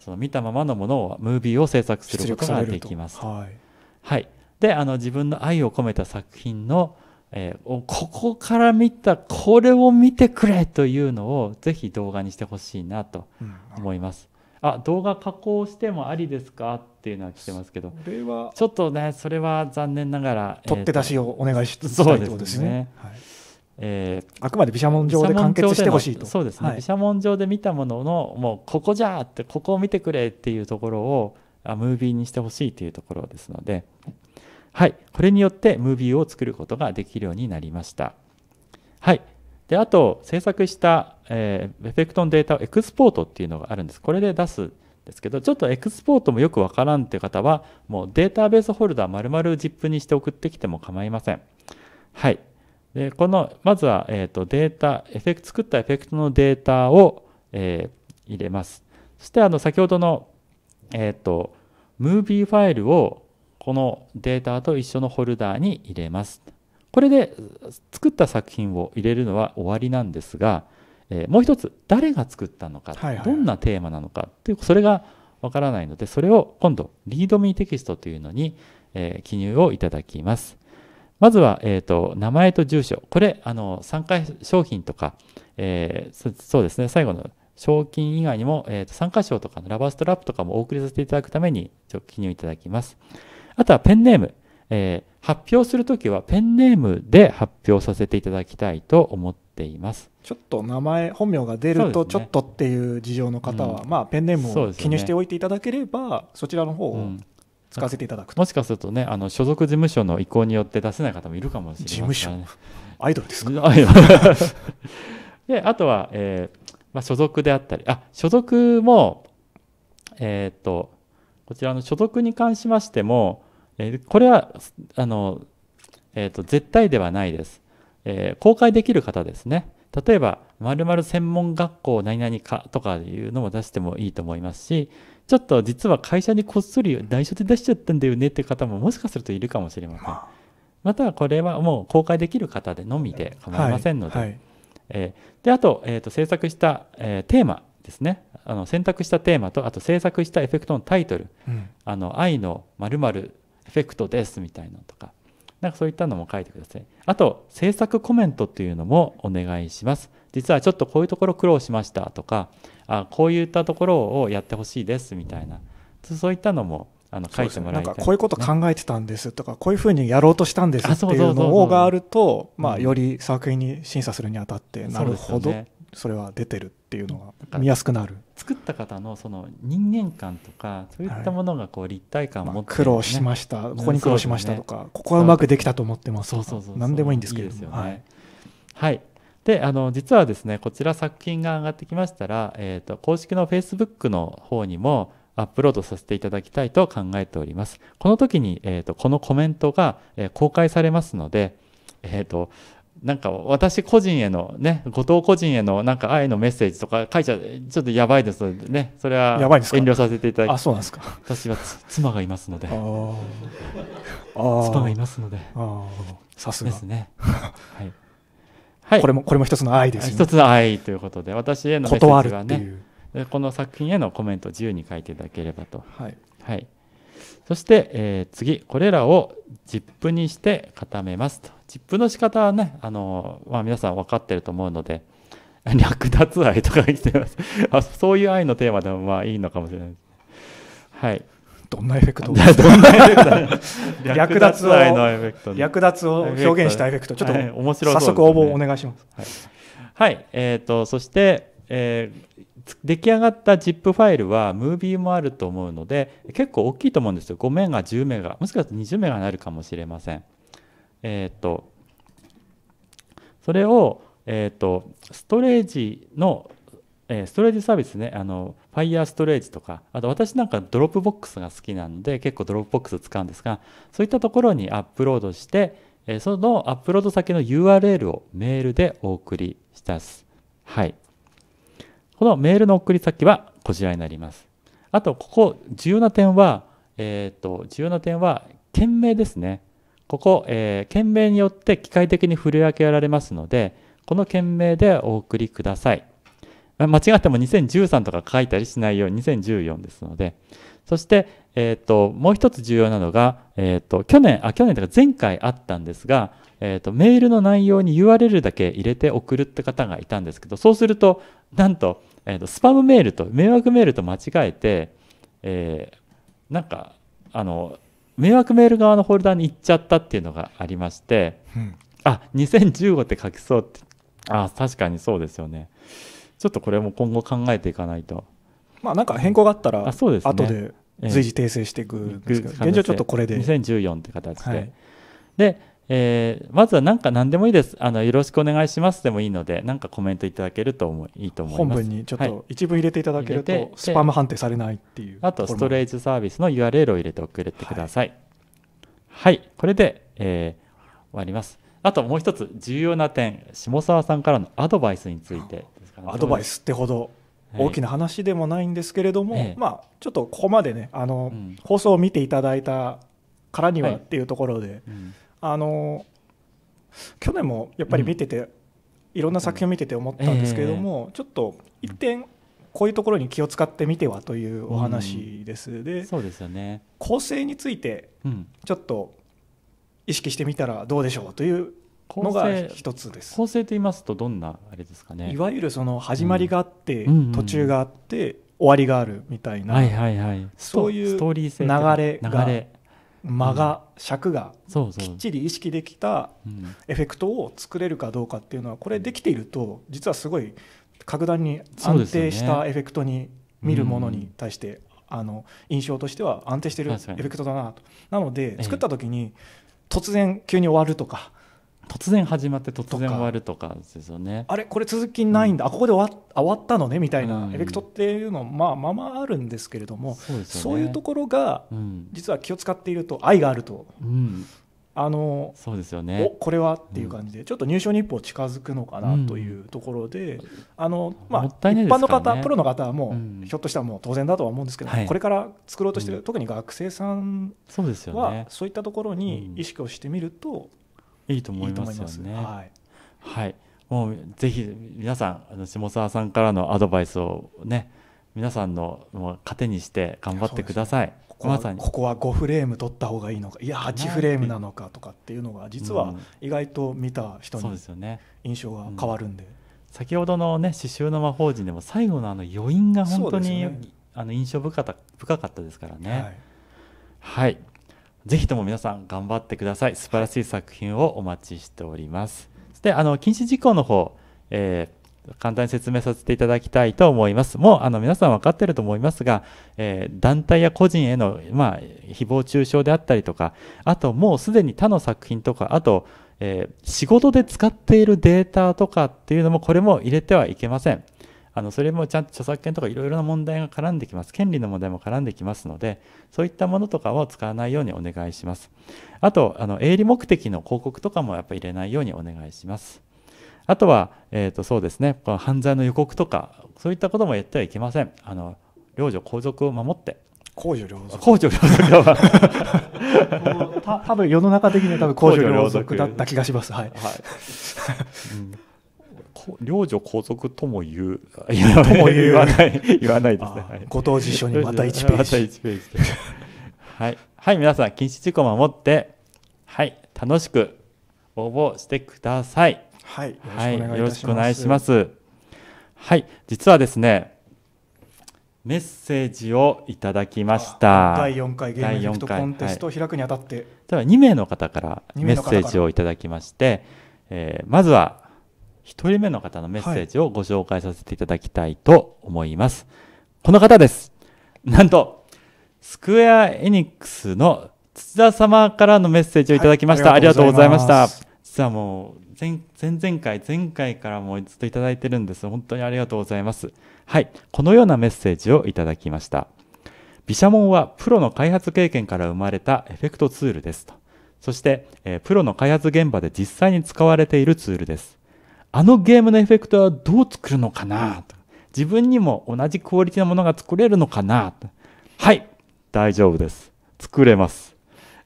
その見たままのものをムービーを制作することができます。はい、はい、であの自分の愛を込めた作品の、えー、ここから見たこれを見てくれというのをぜひ動画にしてほしいなと思います。うん、あ動画加工してもありですかっていうのは来てますけどちょっとねそれは残念ながら取って出しをお願いしたいということですね。はいえー、あくまで毘沙門上で完結してほしいとそうですね、毘沙門上で見たもののもうここじゃってここを見てくれっていうところをあムービーにしてほしいというところですので、はい、これによってムービーを作ることができるようになりました。はいであと制作した、えー、エフェクトのデータをエクスポートっていうのがあるんですこれで出すですけどちょっとエクスポートもよくわからんって方はもうデータベースホルダー丸々 ZIP にして送ってきても構いませんはいでこのまずは、えーと、とデータエフェクト作ったエフェクトのデータを、えー、入れますそしてあの先ほどのえっ、ー、とムービーファイルをこのデータと一緒のホルダーに入れますこれで作った作品を入れるのは終わりなんですが、えー、もう一つ誰が作ったのか、どんなテーマなのかていうそれがわからないのでそれを今度リードミーテキストというのに、えー、記入をいただきます。まずは、えーと、名前と住所これあの参加商品とか、えー、そうですね最後の賞金以外にも、えーと、参加賞とかラバーストラップとかもお送りさせていただくためにちょ記入いただきます。あとはペンネーム、えー、発表するときはペンネームで発表させていただきたいと思ってていますちょっと名前本名が出ると、ちょっとっていう事情の方は、うん、まあ、ペンネームを記入しておいていただければそ、ね,、ちらの方を使わせていただくもしかするとねあの所属事務所の意向によって出せない方もいるかもしれま事務所アイドルですか であとは、えーまあ、所属であったりあ所属もえっ、ー、とこちらの所属に関しましても、えー、これはあの、えーと絶対ではないですえー、公開できる方ですね。例えば、〇〇専門学校何々かとかいうのも出してもいいと思いますし、ちょっと実は会社にこっそり内緒で出しちゃったんだよねっていう方ももしかするといるかもしれません。またはこれはもう公開できる方でのみで構いませんので。はいはい、えー、であと,、えーと、制作した、えー、テーマですねあの選択したテーマとあと制作したエフェクトのタイトル「うん、あの愛の○○エフェクトです」みたいなのとかなんかそういったのも書いてください。あと、制作コメントっていうのもお願いします。実はちょっとこういうところ苦労しましたとか、あこういったところをやってほしいですみたいな、そういったのもあの書いてもらいたい、ね、こういうこと考えてたんですとか、こういうふうにやろうとしたんですっていうのがあると、まより作品に審査するにあたって、なるほど、それは出てるっていうのが見やすくなる。作った方のその人間観とかそういったものがこう立体感を持って、ねはいまあ、苦労しましたここに苦労しましたとか、ね、ここはうまくできたと思ってますそうそうそう何でもいいんですけどいい、ね、はい、はい、であの実はですねこちら作品が上がってきましたら、えーと、公式の Facebook の方にもアップロードさせていただきたいと考えておりますこの時に、えーと、このコメントが、えー、公開されますのでえーとなんか私個人へのね、後藤個人へのなんか愛のメッセージとか書いちゃちょっとやばいですのでね、それは遠慮させていただいあ、そうなんですか。私は妻がいますので、妻がいますので、さすがですね。はい。はい、これもこれも一つの愛ですね。一つの愛ということで、私へのメッセージはね、この作品へのコメント自由に書いていただければと。はい。はい。そして、えー、次これらをジップにして固めますと。チップの仕方はね、あの、まあ、皆さん分かってると思うので、略奪愛とか言ってます あ。そういう愛のテーマでもまあいいのかもしれないです。はい。どんなエフェクト 略奪愛のエフェクト、略奪を表現したエフェクト。ちょっと、はい、面白、ね、早速応募お願いします。はい、はい、えっ、ー、と、そして、えー、出来上がった ZIP ファイルはムービーもあると思うので結構大きいと思うんですよ5メガ10メガもしかすると20メガになるかもしれませんえっ、ー、と、それを、えっ、ー、と、ストレージの、えー、ストレージサービスね、あの、ァイヤーストレージとか、あと私なんかドロップボックスが好きなんで、結構ドロップボックス使うんですが、そういったところにアップロードして、えそのアップロード先の URL をメールでお送りしたす。はい。このメールの送り先はこちらになります。あと、ここ、重要な点は、えっ、ー、と、重要な点は、件名ですね。ここ、えー、件名によって機械的に振り分けられますので、この件名でお送りください。間違っても2013とか書いたりしないように2014ですので、そして、えっ、と、もう一つ重要なのが、えっ、と、去年、あ、去年とか前回あったんですが、えっ、と、メールの内容に URL だけ入れて送るって方がいたんですけど、そうすると、なんと、えっ、と、スパムメールと、迷惑メールと間違えて、えなんか、あの、迷惑メール側のホルダーに行っちゃったっていうのがありまして、うん、あ2015って書きそうってあ確かにそうですよねちょっとこれも今後考えていかないとまあなんか変更があったら、あそうです、ね、後で随時訂正していくんですけど、え現状ちょっとこれで2014って形で、はい、でえー、まずは何か何でもいいですあのよろしくお願いしますでもいいので何かコメントいただけるといいと思います本文にちょっと一文入れていただけると、はい、スパム判定されないっていうあとストレージサービスの URL を入れて送れてくださいはい、はい、これで、えー、終わりますあともう一つ重要な点下沢さんからのアドバイスについて、ね、アドバイスってほど大きな話でもないんですけれども、まあちょっとここまでねあの、うん、放送を見ていただいたからにはっていうところで、うんあの去年もやっぱり見てて、うん、いろんな作品を見てて思ったんですけれども、えー、ちょっと一点こういうところに気を使ってみてはというお話です、うん、でそうですよ、ね、構成についてちょっと意識してみたらどうでしょうというのが一つです構成と言いますとどんなあれですかねいわゆるその始まりがあって、うん、途中があって、終わりがあるみたいな、はいはいはい、そういう流れが間が、尺がきっちり意識できたエフェクトを作れるかどうかっていうのはこれできていると実はすごい格段に安定したエフェクトに見るものに対してあの印象としては安定してるエフェクトだなと。なので作った時に突然急に終わるとか突然始まって突然終わるとかですよねあれこれ続きないんだ、うん、あここで終わ終わったのねみたいなエフェクトっていうのまあまあまああるんですけれども、そう、ね,、いうところが実は気を使っていると愛があると、うん、あのそうですよねこれはっていう感じで、ちょっと入賞に一歩近づくのかなというところで、うん、あのまあ、ね、一般の方、プロの方はもう、ひょっとしたらもう当然だとは思うんですけど、はい、これから作ろうとしてる、特に学生さんはそうですよ、ね、そういったところに意識をしてみると、いいと思いますよね。はい、はい、もうぜひ皆さんあの下沢さんからのアドバイスをね皆さんのもう糧にして頑張ってください。ここまさにここは5フレーム取った方がいいのかいや8フレームなのかとかっていうのが実は意外と見た人に印象が変わるんで、うん、先ほどのね刺繍の魔法陣でも最後のあの余韻が本当に、ね、あの印象深かったですからね。はい、はいぜひとも皆さん頑張ってください素晴らしい作品をお待ちしておりますそしてあの禁止事項の方、えー簡単に説明させていただきたいと思います。もうあの皆さん分かってると思いますが、えー、団体や個人への、まあ、誹謗中傷であったりとか、あともうすでに他の作品とか、あと、えー、仕事で使っているデータとかっていうのもこれも入れてはいけません。あのそれもちゃんと著作権とかいろいろな問題が絡んできます権利の問題も絡んできますのでそういったものとかを使わないようにお願いしますあとあの営利目的の広告とかもやっぱり入れないようにお願いしますあとは、えー、とそうですねこの犯罪の予告とかそういったこともやってはいけませんあの領女皇族を守って公序良俗公序良俗 た多分世の中的には多分公女良族だった気がしますはい、はい、うん領女皇族とも言う、とも言わない、言わないですね。ご当辞書にまた1ページ。また1ページはい。はい、皆さん、禁止事項を守って、はい、楽しく応募してください。はい。はい、よろしくお願いします。はい、実はですね、メッセージをいただきました第4回ゲームエフェクトコンテストを開くにあたって、はい、では2名の方からメッセージをいただきまして、えー、まずは1人目の方のメッセージをご紹介させていただきたいと思います。はい、この方です。なんと、スクエア・エニックスの土田様からのメッセージをいただきました。はい、ありがとうございました。実はもう前、前々回、前回からもずっといただいてるんです。本当にありがとうございます。はい。このようなメッセージをいただきました。毘沙門はプロの開発経験から生まれたエフェクトツールですと。そして、えー、プロの開発現場で実際に使われているツールです。あのゲームのエフェクトはどう作るのかなと。自分にも同じクオリティのものが作れるのかなと。はい、大丈夫です。作れます。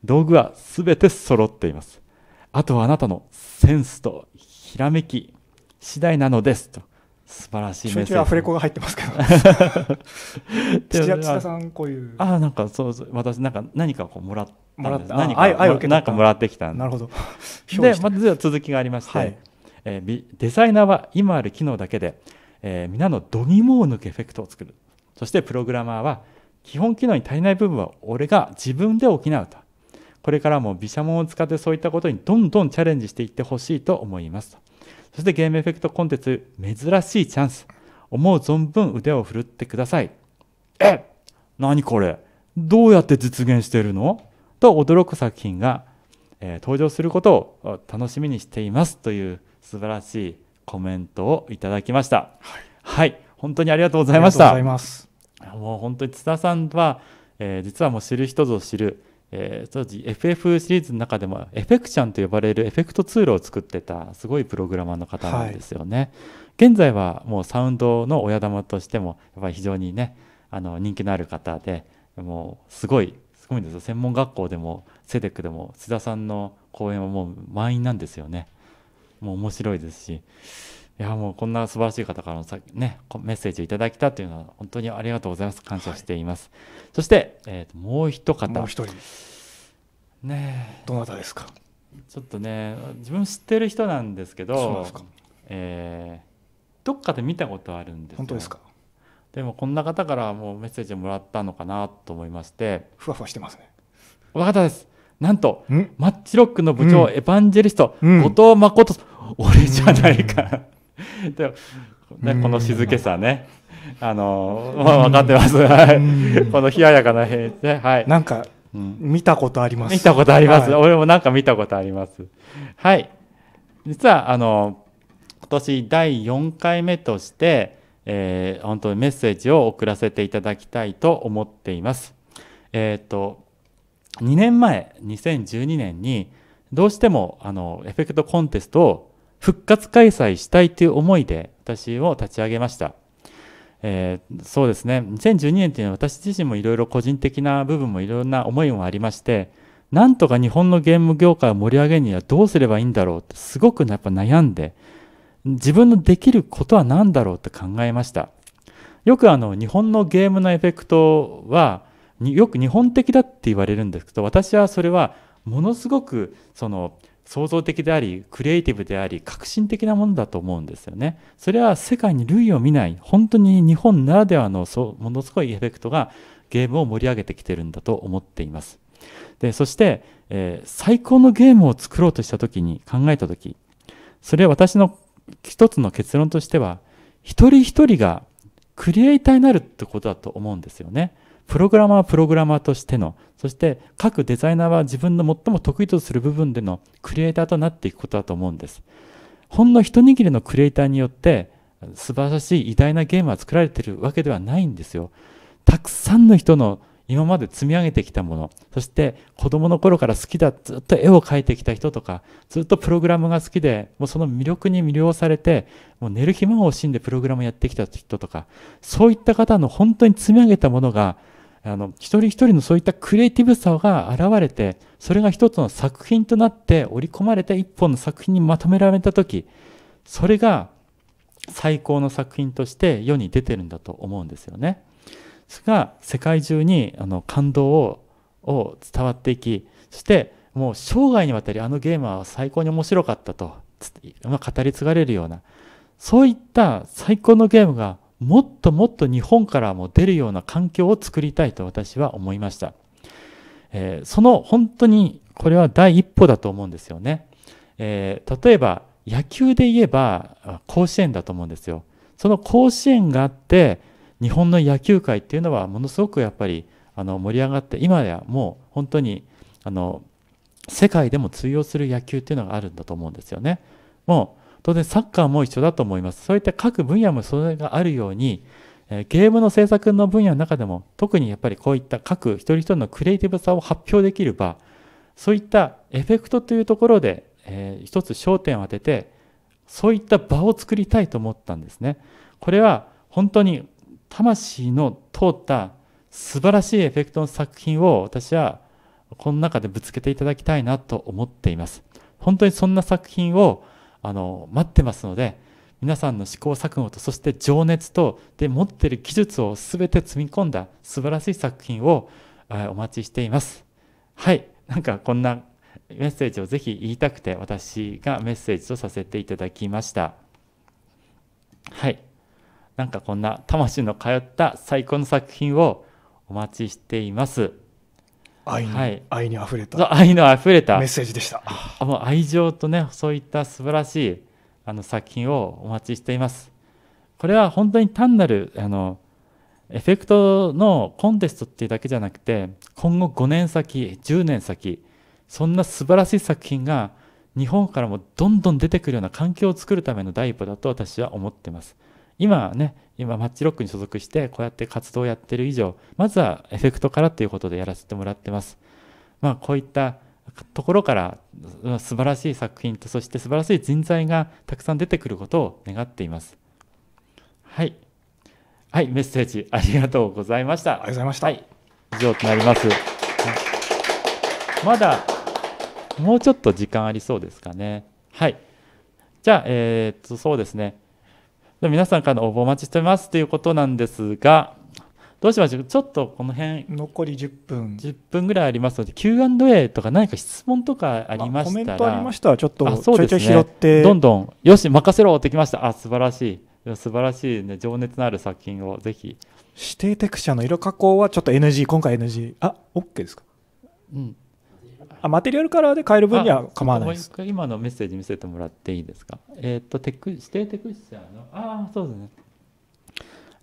道具は全て揃っています。あとはあなたのセンスとひらめき次第なのですと。素晴らしいメッセージ。アフレコが入ってますけど。土田さん、こういう。ああ、なんかそうそう、私、なんか何かこうもらったんです。もらった何かなんかもらってきたんで。なるほど。で、まず、続きがありまして、はい、えー、デザイナーは今ある機能だけで、えー、皆の度肝を抜くエフェクトを作るそしてプログラマーは基本機能に足りない部分は俺が自分で補うとこれからも毘沙門を使ってそういったことにどんどんチャレンジしていってほしいと思いますそしてゲームエフェクトコンテンツ珍しいチャンス思う存分腕を振るってくださいえ何これどうやって実現してるのと驚く作品が、えー、登場することを楽しみにしていますという素晴らしいコメントをいただきました。はい、はい、本当にありがとうございました。もう本当に津田さんは、えー、実はもう知る人ぞ知る、えー、当時 FF シリーズの中でもエフェクションと呼ばれるエフェクトツールを作ってたすごいプログラマーの方なんですよね。はい、現在はもうサウンドの親玉としてもやっぱり非常にねあの人気のある方でもうすごいすごいんですよ専門学校でもセデックでも津田さんの講演はもう満員なんですよね。もう面白いですしいやもうこんな素晴らしい方からのさ、ね、メッセージをいただきたというのは本当にありがとうございます感謝しています、はい、そして、えー、ともう一方もう一人ねどなたですかちょっとね自分知ってる人なんですけどそえー、どっかで見たことあるんです本当ですかでもこんな方からもうメッセージをもらったのかなと思いましてふわふわしてますね分かったですなんとマッチロックの部長、エヴァンジェリスト、後藤誠俺じゃないかでね、この静けさね、あのー、まあ、分かってます、この冷ややかな平地ね、はい、なんか、見たことあります見たことあります、はい、俺もなんか見たことありますはい実はあの今年第4回目として、えー、本当にメッセージを送らせていただきたいと思っていますえっ、ー、と2年前2012年にどうしてもあのエフェクトコンテストを復活開催したいという思いで私を立ち上げました。えー、そうですね2012年というのは私自身もいろいろ個人的な部分もいろんな思いもありましてなんとか日本のゲーム業界を盛り上げるにはどうすればいいんだろうってすごくやっぱ悩んで自分のできることは何だろうって考えましたよくあの日本のゲームのエフェクトはよく日本的だって言われるんですけど私はそれはものすごくその創造的でありクリエイティブであり革新的なものだと思うんですよねそれは世界に類を見ない本当に日本ならではのものすごいエフェクトがゲームを盛り上げてきてるんだと思っていますでそして、えー、最高のゲームを作ろうとした時に考えた時それは私の一つの結論としては一人一人がクリエイターになるってことだと思うんですよね。プログラマーはプログラマーとしての、そして各デザイナーは自分の最も得意とする部分でのクリエイターとなっていくことだと思うんです。ほんの一握りのクリエイターによって素晴らしい偉大なゲームは作られているわけではないんですよ。たくさんの人の今まで積み上げてきたもの、そして子供の頃から好きだ、ずっと絵を描いてきた人とか、ずっとプログラムが好きで、もうその魅力に魅了されて、もう寝る暇を惜しんでプログラムやってきた人とか、そういった方の本当に積み上げたものが、あの一人一人のそういったクリエイティブさが現れてそれが一つの作品となって織り込まれて一本の作品にまとめられた時それが最高の作品として世に出てるんだと思うんですよね。それが世界中にあの感動をを伝わっていきそしてもう生涯にわたりあのゲームは最高に面白かったと、ま語り継がれるようなそういった最高のゲームがもっともっと日本からも出るような環境を作りたいと私は思いました。えー、その本当にこれは第一歩だと思うんですよね。えー、例えば野球で言えば甲子園だと思うんですよ。その甲子園があって日本の野球界っていうのはものすごくやっぱりあの盛り上がって今やもう本当にあの世界でも通用する野球っていうのがあるんだと思うんですよね。もう当然サッカーも一緒だと思います。そういった各分野もそれがあるように、えゲームの制作の分野の中でも、特にやっぱりこういった各一人一人のクリエイティブさを発表できる場、そういったエフェクトというところで、えー、一つ焦点を当てて、そういった場を作りたいと思ったんですね。これは本当に魂の通った素晴らしいエフェクトの作品を私はこの中でぶつけていただきたいなと思っています。本当にそんな作品をあの待ってますので皆さんの試行錯誤とそして情熱とで持ってる技術を全て積み込んだ素晴らしい作品をお待ちしています。はいなんかこんなメッセージをぜひ言いたくて私がメッセージとさせていただきましたはいなんかこんな魂の通った最高の作品をお待ちしています愛にはい、愛にあふれた愛のあふれたメッセージでしたもう愛情とねそういった素晴らしいあの作品をお待ちしていますこれは本当に単なるあのエフェクトのコンテストっていうだけじゃなくて今後5年先10年先そんな素晴らしい作品が日本からもどんどん出てくるような環境を作るための第一歩だと私は思ってます今ね今マッチロックに所属してこうやって活動をやってる以上まずはエフェクトからということでやらせてもらってます。まあ、こういったところから素晴らしい作品とそして素晴らしい人材がたくさん出てくることを願っています。はい、はい、メッセージありがとうございました。ありがとうございました。はい、以上となります。まだもうちょっと時間ありそうですかね。はい。じゃあ、えー、っと、そうですね。皆さんからの応募お待ちしてますということなんですが、どうしましょうちょっとこの辺。残り10分。10分ぐらいありますので、Q&A とか何か質問とかありましたら。コメントありましたら、ちょっとちょいちょい拾って、ね。どんどん、よし、任せろってきました。あ、素晴らしい。素晴らしいね、情熱のある作品をぜひ。指定テクチャの色加工はちょっと NG、今回 NG。あ、OK ですかうん。あマテリアルカラーで変える分には構わないです今のメッセージ見せてもらっていいですかえっ、ー、とテク指定テクスチャーのああそうですね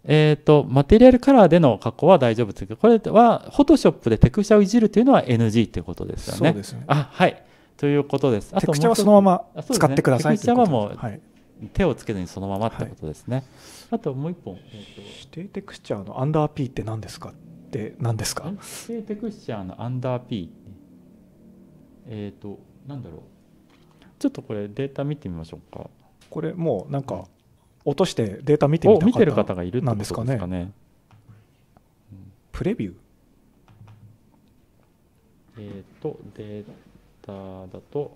えっ、ー、とマテリアルカラーでの加工は大丈夫ですけどこれはフォトショップでテクスチャーをいじるというのは NG ということですよねそうですねあはいということですテクスチャーはそのまま使ってください、テクスチャーはもう、はい手をつけずにそのままってことですね、はい、あともう一本、えーと、指定テクスチャーのアンダー P って何ですかって何ですか指定テクスチャーのアンダーーえっ、ー、となんだろうちょっとこれデータ見てみましょうかこれもうなんか落としてデータ見てみた見てる方がいるってことですかね、ね、プレビューえっ、ー、とデータだとこ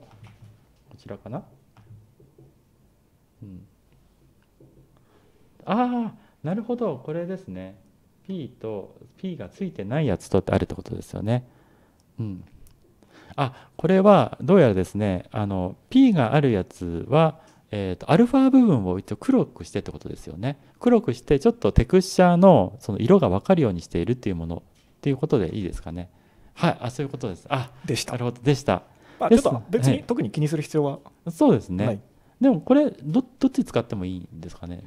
ちらかなうんああなるほどこれですね P と P がついてないやつとってあるってことですよねうんあこれはどうやらですねあの P があるやつはえーと、アルファ部分を一応黒くしてってことですよね黒くしてちょっとテクスチャーのその色が分かるようにしているっていうものっていうことでいいですかねはいあそういうことですあでしたなるほどでした、まあ、ちょっと別に、特に気にする必要はそうですね、でもこれどどっち使ってもいいんですかね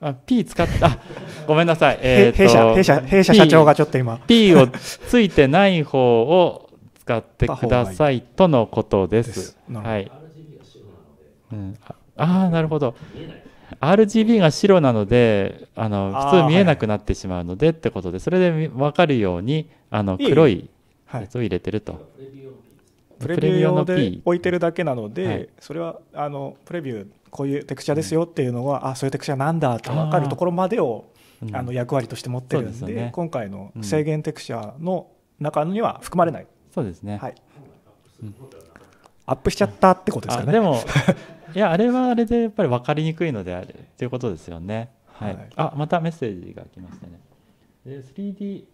あ P 使ったごめんなさい、えー、弊社弊社弊社社長がちょっと今 P, P をついてない方を使ってくださいとのことです。はい。うん、ああなるほど。RGB が白なのであの普通見えなくなってしまうのでってことでそれで分かるようにあの黒いやつを入れてると。プレビュー用で置いてるだけなので、はい、それはあのプレビューこういうテクチャですよっていうのは、うん、あそういうテクチャなんだと分かるところまでをあの役割として持ってるんで、ね、今回の制限テクチャの中には含まれない、そうですね、はいアップしちゃったってことですかね。でもいやあれはあれでやっぱり分かりにくいのであるということですよね。はい、はい、あまたメッセージが来ましたね。で 3D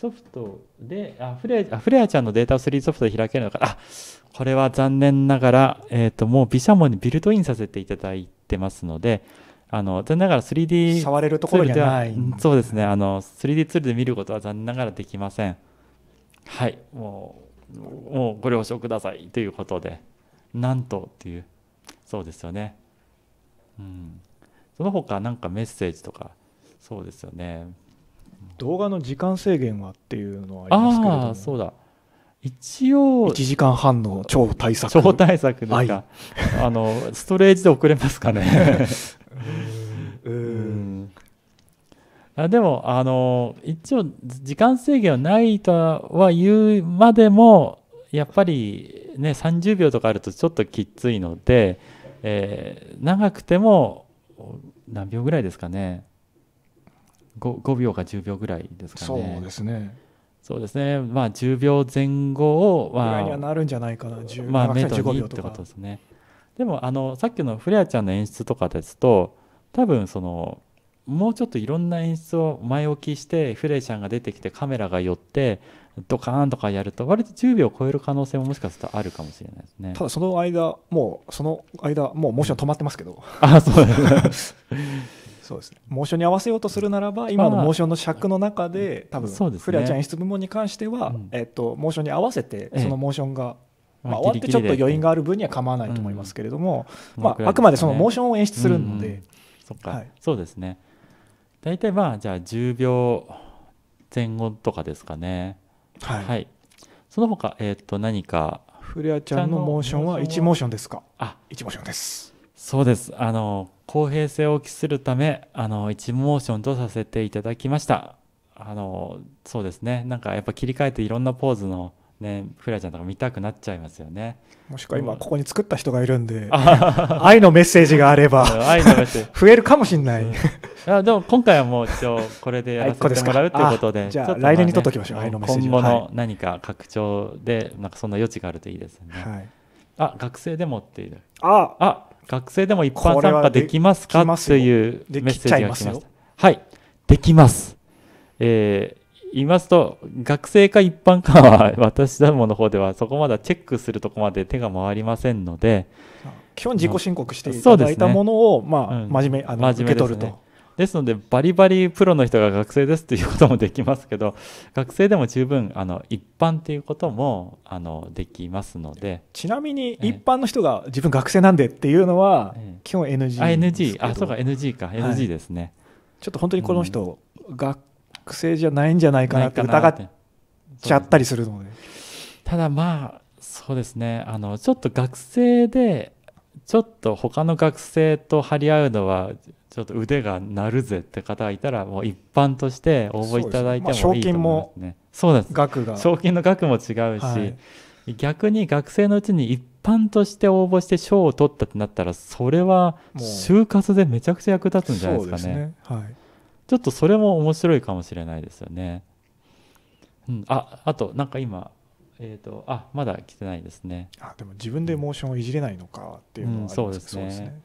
ソフトで、あ、フレア、フレアちゃんのデータを3ソフトで開けるのかあ、これは残念ながら、えっ、ー、と、もうビシャモにビルトインさせていただいてますので、あの、残念ながら 3D 触れるところにはない。そうですね。あの、3D ツールで見ることは残念ながらできません。はい。もう、もうご了承くださいということで、なんとっていう、そうですよね。うん。その他なんかメッセージとか、そうですよね。動画の時間制限はっていうのはありますけれどもあそうだ一応1時間半の超対策超対策ですか、はい、あのストレージで遅れますかね うんあでもあの一応時間制限はないとは言うまでもやっぱりね30秒とかあるとちょっときついので、えー、長くても何秒ぐらいですかね 5, 5秒か10秒ぐらいですかね。そうですねそうですね、まあ、10秒前後を、まあ、なるんじゃないかな、10まあ、にってことですね。でもあのさっきのフレアちゃんの演出とかですと多分そのもうちょっといろんな演出を前置きしてフレイちゃんが出てきてカメラが寄ってドカーンとかやると割と10秒を超える可能性ももしかするとあるかもしれないですねただその間もうその間もうもちろん止まってますけど、うん、あそうです、ね、そうですねモーションに合わせようとするならば今のモーションの尺の中で多分ね、フレアちゃん演出部門に関しては、うん、えっと、モーションに合わせてそのモーションが、ええ、まあ、終わってちょっと余韻がある分には構わないと思いますけれども、まあ、あくまでそのモーションを演出するので、うんうん、そっか、はい、そうですね大体まあじゃあ10秒前後とかですかねはい、はい、その他、えー、っと何かフレアちゃんのモーションは1モーションですかあ1モーションですそうですあの公平性を期するためあの1モーションとさせていただきましたあのそうですねなんかやっぱ切り替えていろんなポーズのねフラちゃんとか見たくなっちゃいますよねもしくは今ここに作った人がいるんで 愛のメッセージがあれば愛のメッセージ 増えるかもしれない、うん、あでも今回はもう一応これでやらせてもらうということでじゃあ来年にとっときましょう、愛のメね、今後の何か拡張でなんかそんな余地があるといいですね、はい、あ学生でもっているああ学生でも一般参加できますかというメッセージが来ましたはいできます、えー、言いますと学生か一般かは私どもの方ではそこまだチェックするとこまで手が回りませんので基本自己申告していただいたものを、まあ、真面目あの、ね、受け取ると。ですのでバリバリプロの人が学生ですっていうこともできますけど学生でも十分あの一般っていうこともあのできますのでちなみに一般の人が自分学生なんでっていうのは基本 NG あ NG あそうか NG か NG ですね、ちょっと本当にこの人、うん、学生じゃないんじゃないかなって疑っちゃったりするのでただまあそうですねあのちょっと学生でちょっと他の学生と張り合うのはちょっと腕がなるぜって方がいたらもう一般として応募いただいてもいいと思いますね。そうです、まが賞金の額も違うし、はい、逆に学生のうちに一般として応募して賞を取ったってなったらそれは就活でめちゃくちゃ役立つんじゃないですかね。ねはい、ちょっとそれも面白いかもしれないですよね。うん、ああとなんか今えっ、ー、とあまだ来てないですねあでも自分でモーションをいじれないのかっていうのは、うん、そうですね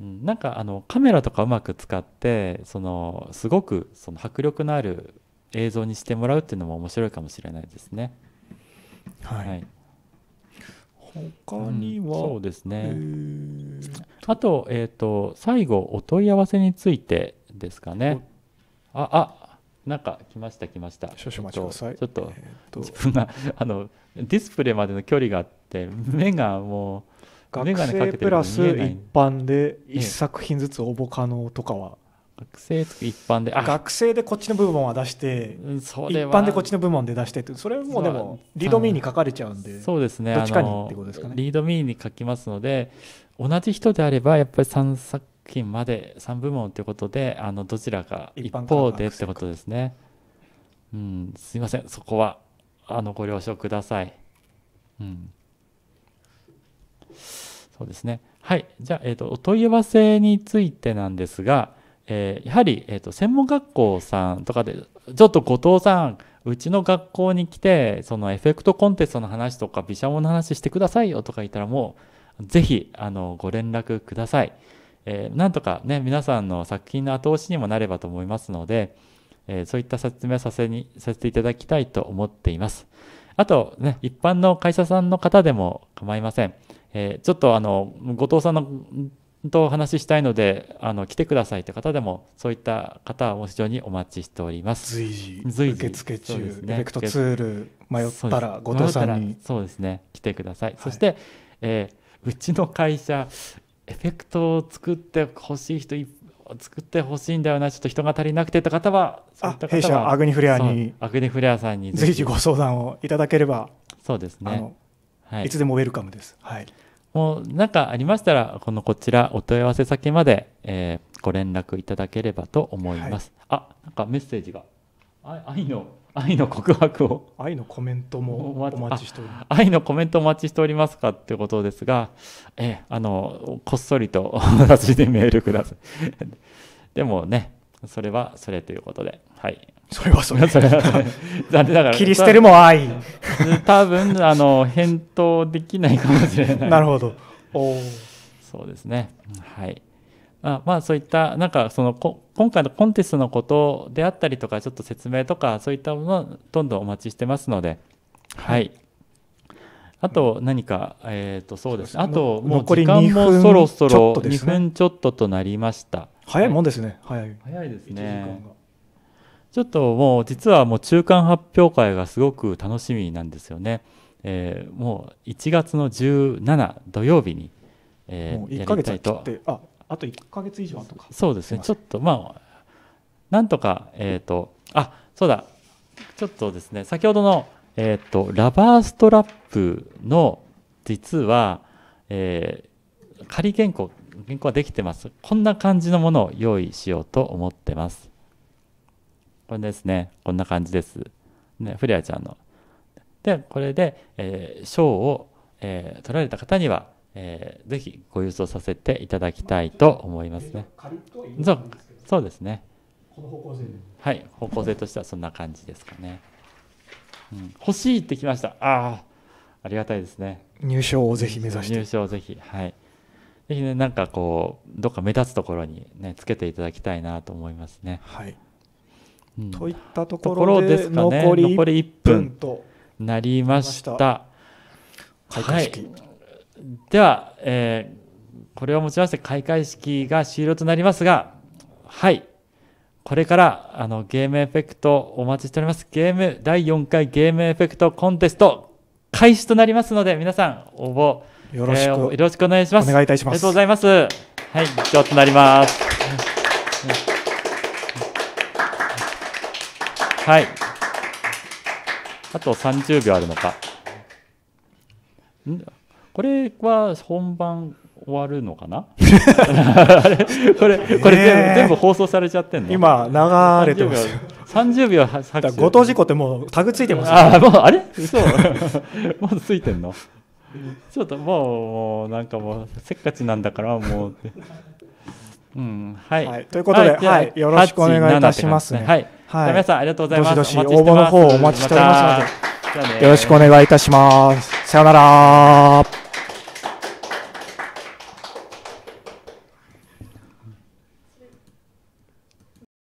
うん、なんかあのカメラとかうまく使ってそのすごくその迫力のある映像にしてもらうっていうのも面白いかもしれないですね。はい、はい、他には、うん、そうですね、えー、あと,、えーと最後お問い合わせについてですかね。ああなんか来ました来ました少々お待ちください、えっと、ちょっと自分が あのディスプレイまでの距離があって目がもう学生プラス一般で1作品ずつ応募可能とかは、ええ、学生一般で学生でこっちの部分は出して、一般でこっちの部門で出してってそれもでもリードミーに書かれちゃうんでそうですねどっちかにってことですかねリードミーに書きますので同じ人であればやっぱり3作作品まで3部門ということであのどちらか一方でってことですね。うん、すいませんそこはあのご了承ください。うん、そうですねはいじゃあ、えーと、お問い合わせについてなんですが、えー、やはり、えーと、と専門学校さんとかでちょっと後藤さんうちの学校に来てそのエフェクトコンテストの話とか毘沙門の話してくださいよとか言ったらもうぜひあのご連絡ください。えー、なんとかね、皆さんの作品の後押しにもなればと思いますので、えー、そういった説明させに、させていただきたいと思っています。あと、ね、一般の会社さんの方でも構いません。えー、ちょっとあの、後藤さんのとお話ししたいのであの来てくださいという方でもそういった方も非常にお待ちしております随時随時受付中、ですね、エフェクトツール迷ったら後藤さんにそうですね来てください、はい、そして、えー、うちの会社エフェクトを作ってほしい人作ってほしいんだよなちょっと人が足りなくてって方はた方は弊社アグニフレアにアグニフレアさんに随時ご相談をいただければそうですね、はい、いつでもウェルカムです、はい、もう何かありましたらこのこちらお問い合わせ先まで、えー、ご連絡いただければと思います、はい、あなんかメッセージが愛の愛の告白を愛のコメントもお待ちしております愛のコメントお待ちしておりますかってことですがえあのこっそりと 私でメールください でもねそれはそれということではいそれはそれ それはそれだから切り捨てるも愛多分あの返答できないかもしれないなるほどおそうですねはいあまあそういったなんかそのこ今回のコンテストのことであったりとか、ちょっと説明とか、そういったもの、どんどんお待ちしてますので、はい。あと何か、えっ、ー、と、そうですね。あと、もう時間もそろそろ2分ちょっととなりました。早いもんですね。早い。早いですね。ちょっともう、実はもう中間発表会がすごく楽しみなんですよね。えー、もう1月の17土曜日に、えー、もう1ヶ月やりたいと。あと1か月以上とかそうですねちょっとまあなんとかえっ、ー、とあそうだちょっとですね先ほどのえっ、ー、とラバーストラップの実は、えー、仮原稿原稿はできてますこんな感じのものを用意しようと思ってますこれですねこんな感じですねフレアちゃんのでこれで、えー、賞を、えー、取られた方にはえー、ぜひご郵送させていただきたいと思いますね。そうそうですね。はい、方向性としてはそんな感じですかね。うん、欲しいってきました。ああ、ありがたいですね。入賞をぜひ目指して。入賞をぜひ、はい。ぜひね、なんかこう、どっか目立つところにね、つけていただきたいなと思いますね。はい。うん、といったところでですかね、残り1分となりました。開会式。はいでは、えー、これをもちまして開会式が終了となりますが、はい。これからあのゲームエフェクトお待ちしております。ゲーム、第4回ゲームエフェクトコンテスト開始となりますので、皆さん応募よろしく、えー、よろしくお願いします。お願いいたします。ありがとうございます。はい、以上となります。はい。あと30秒あるのか。んこれは本番終わるのかな これこれ全部全部放送されちゃってんの今流れてます30秒はさ秒後藤事故ってもうタグついてます、ね、あもうあれそう もうついてんのちょっともうもうなんかもうせっかちなんだからもううん、はい、はい、ということで、はい、はい、よろしくお願いいたします、ね、はい、はい、皆さんありがとうございます。どしどし応募の方お待ちしておりますので、ま、よろしくお願いいたします。さよなら。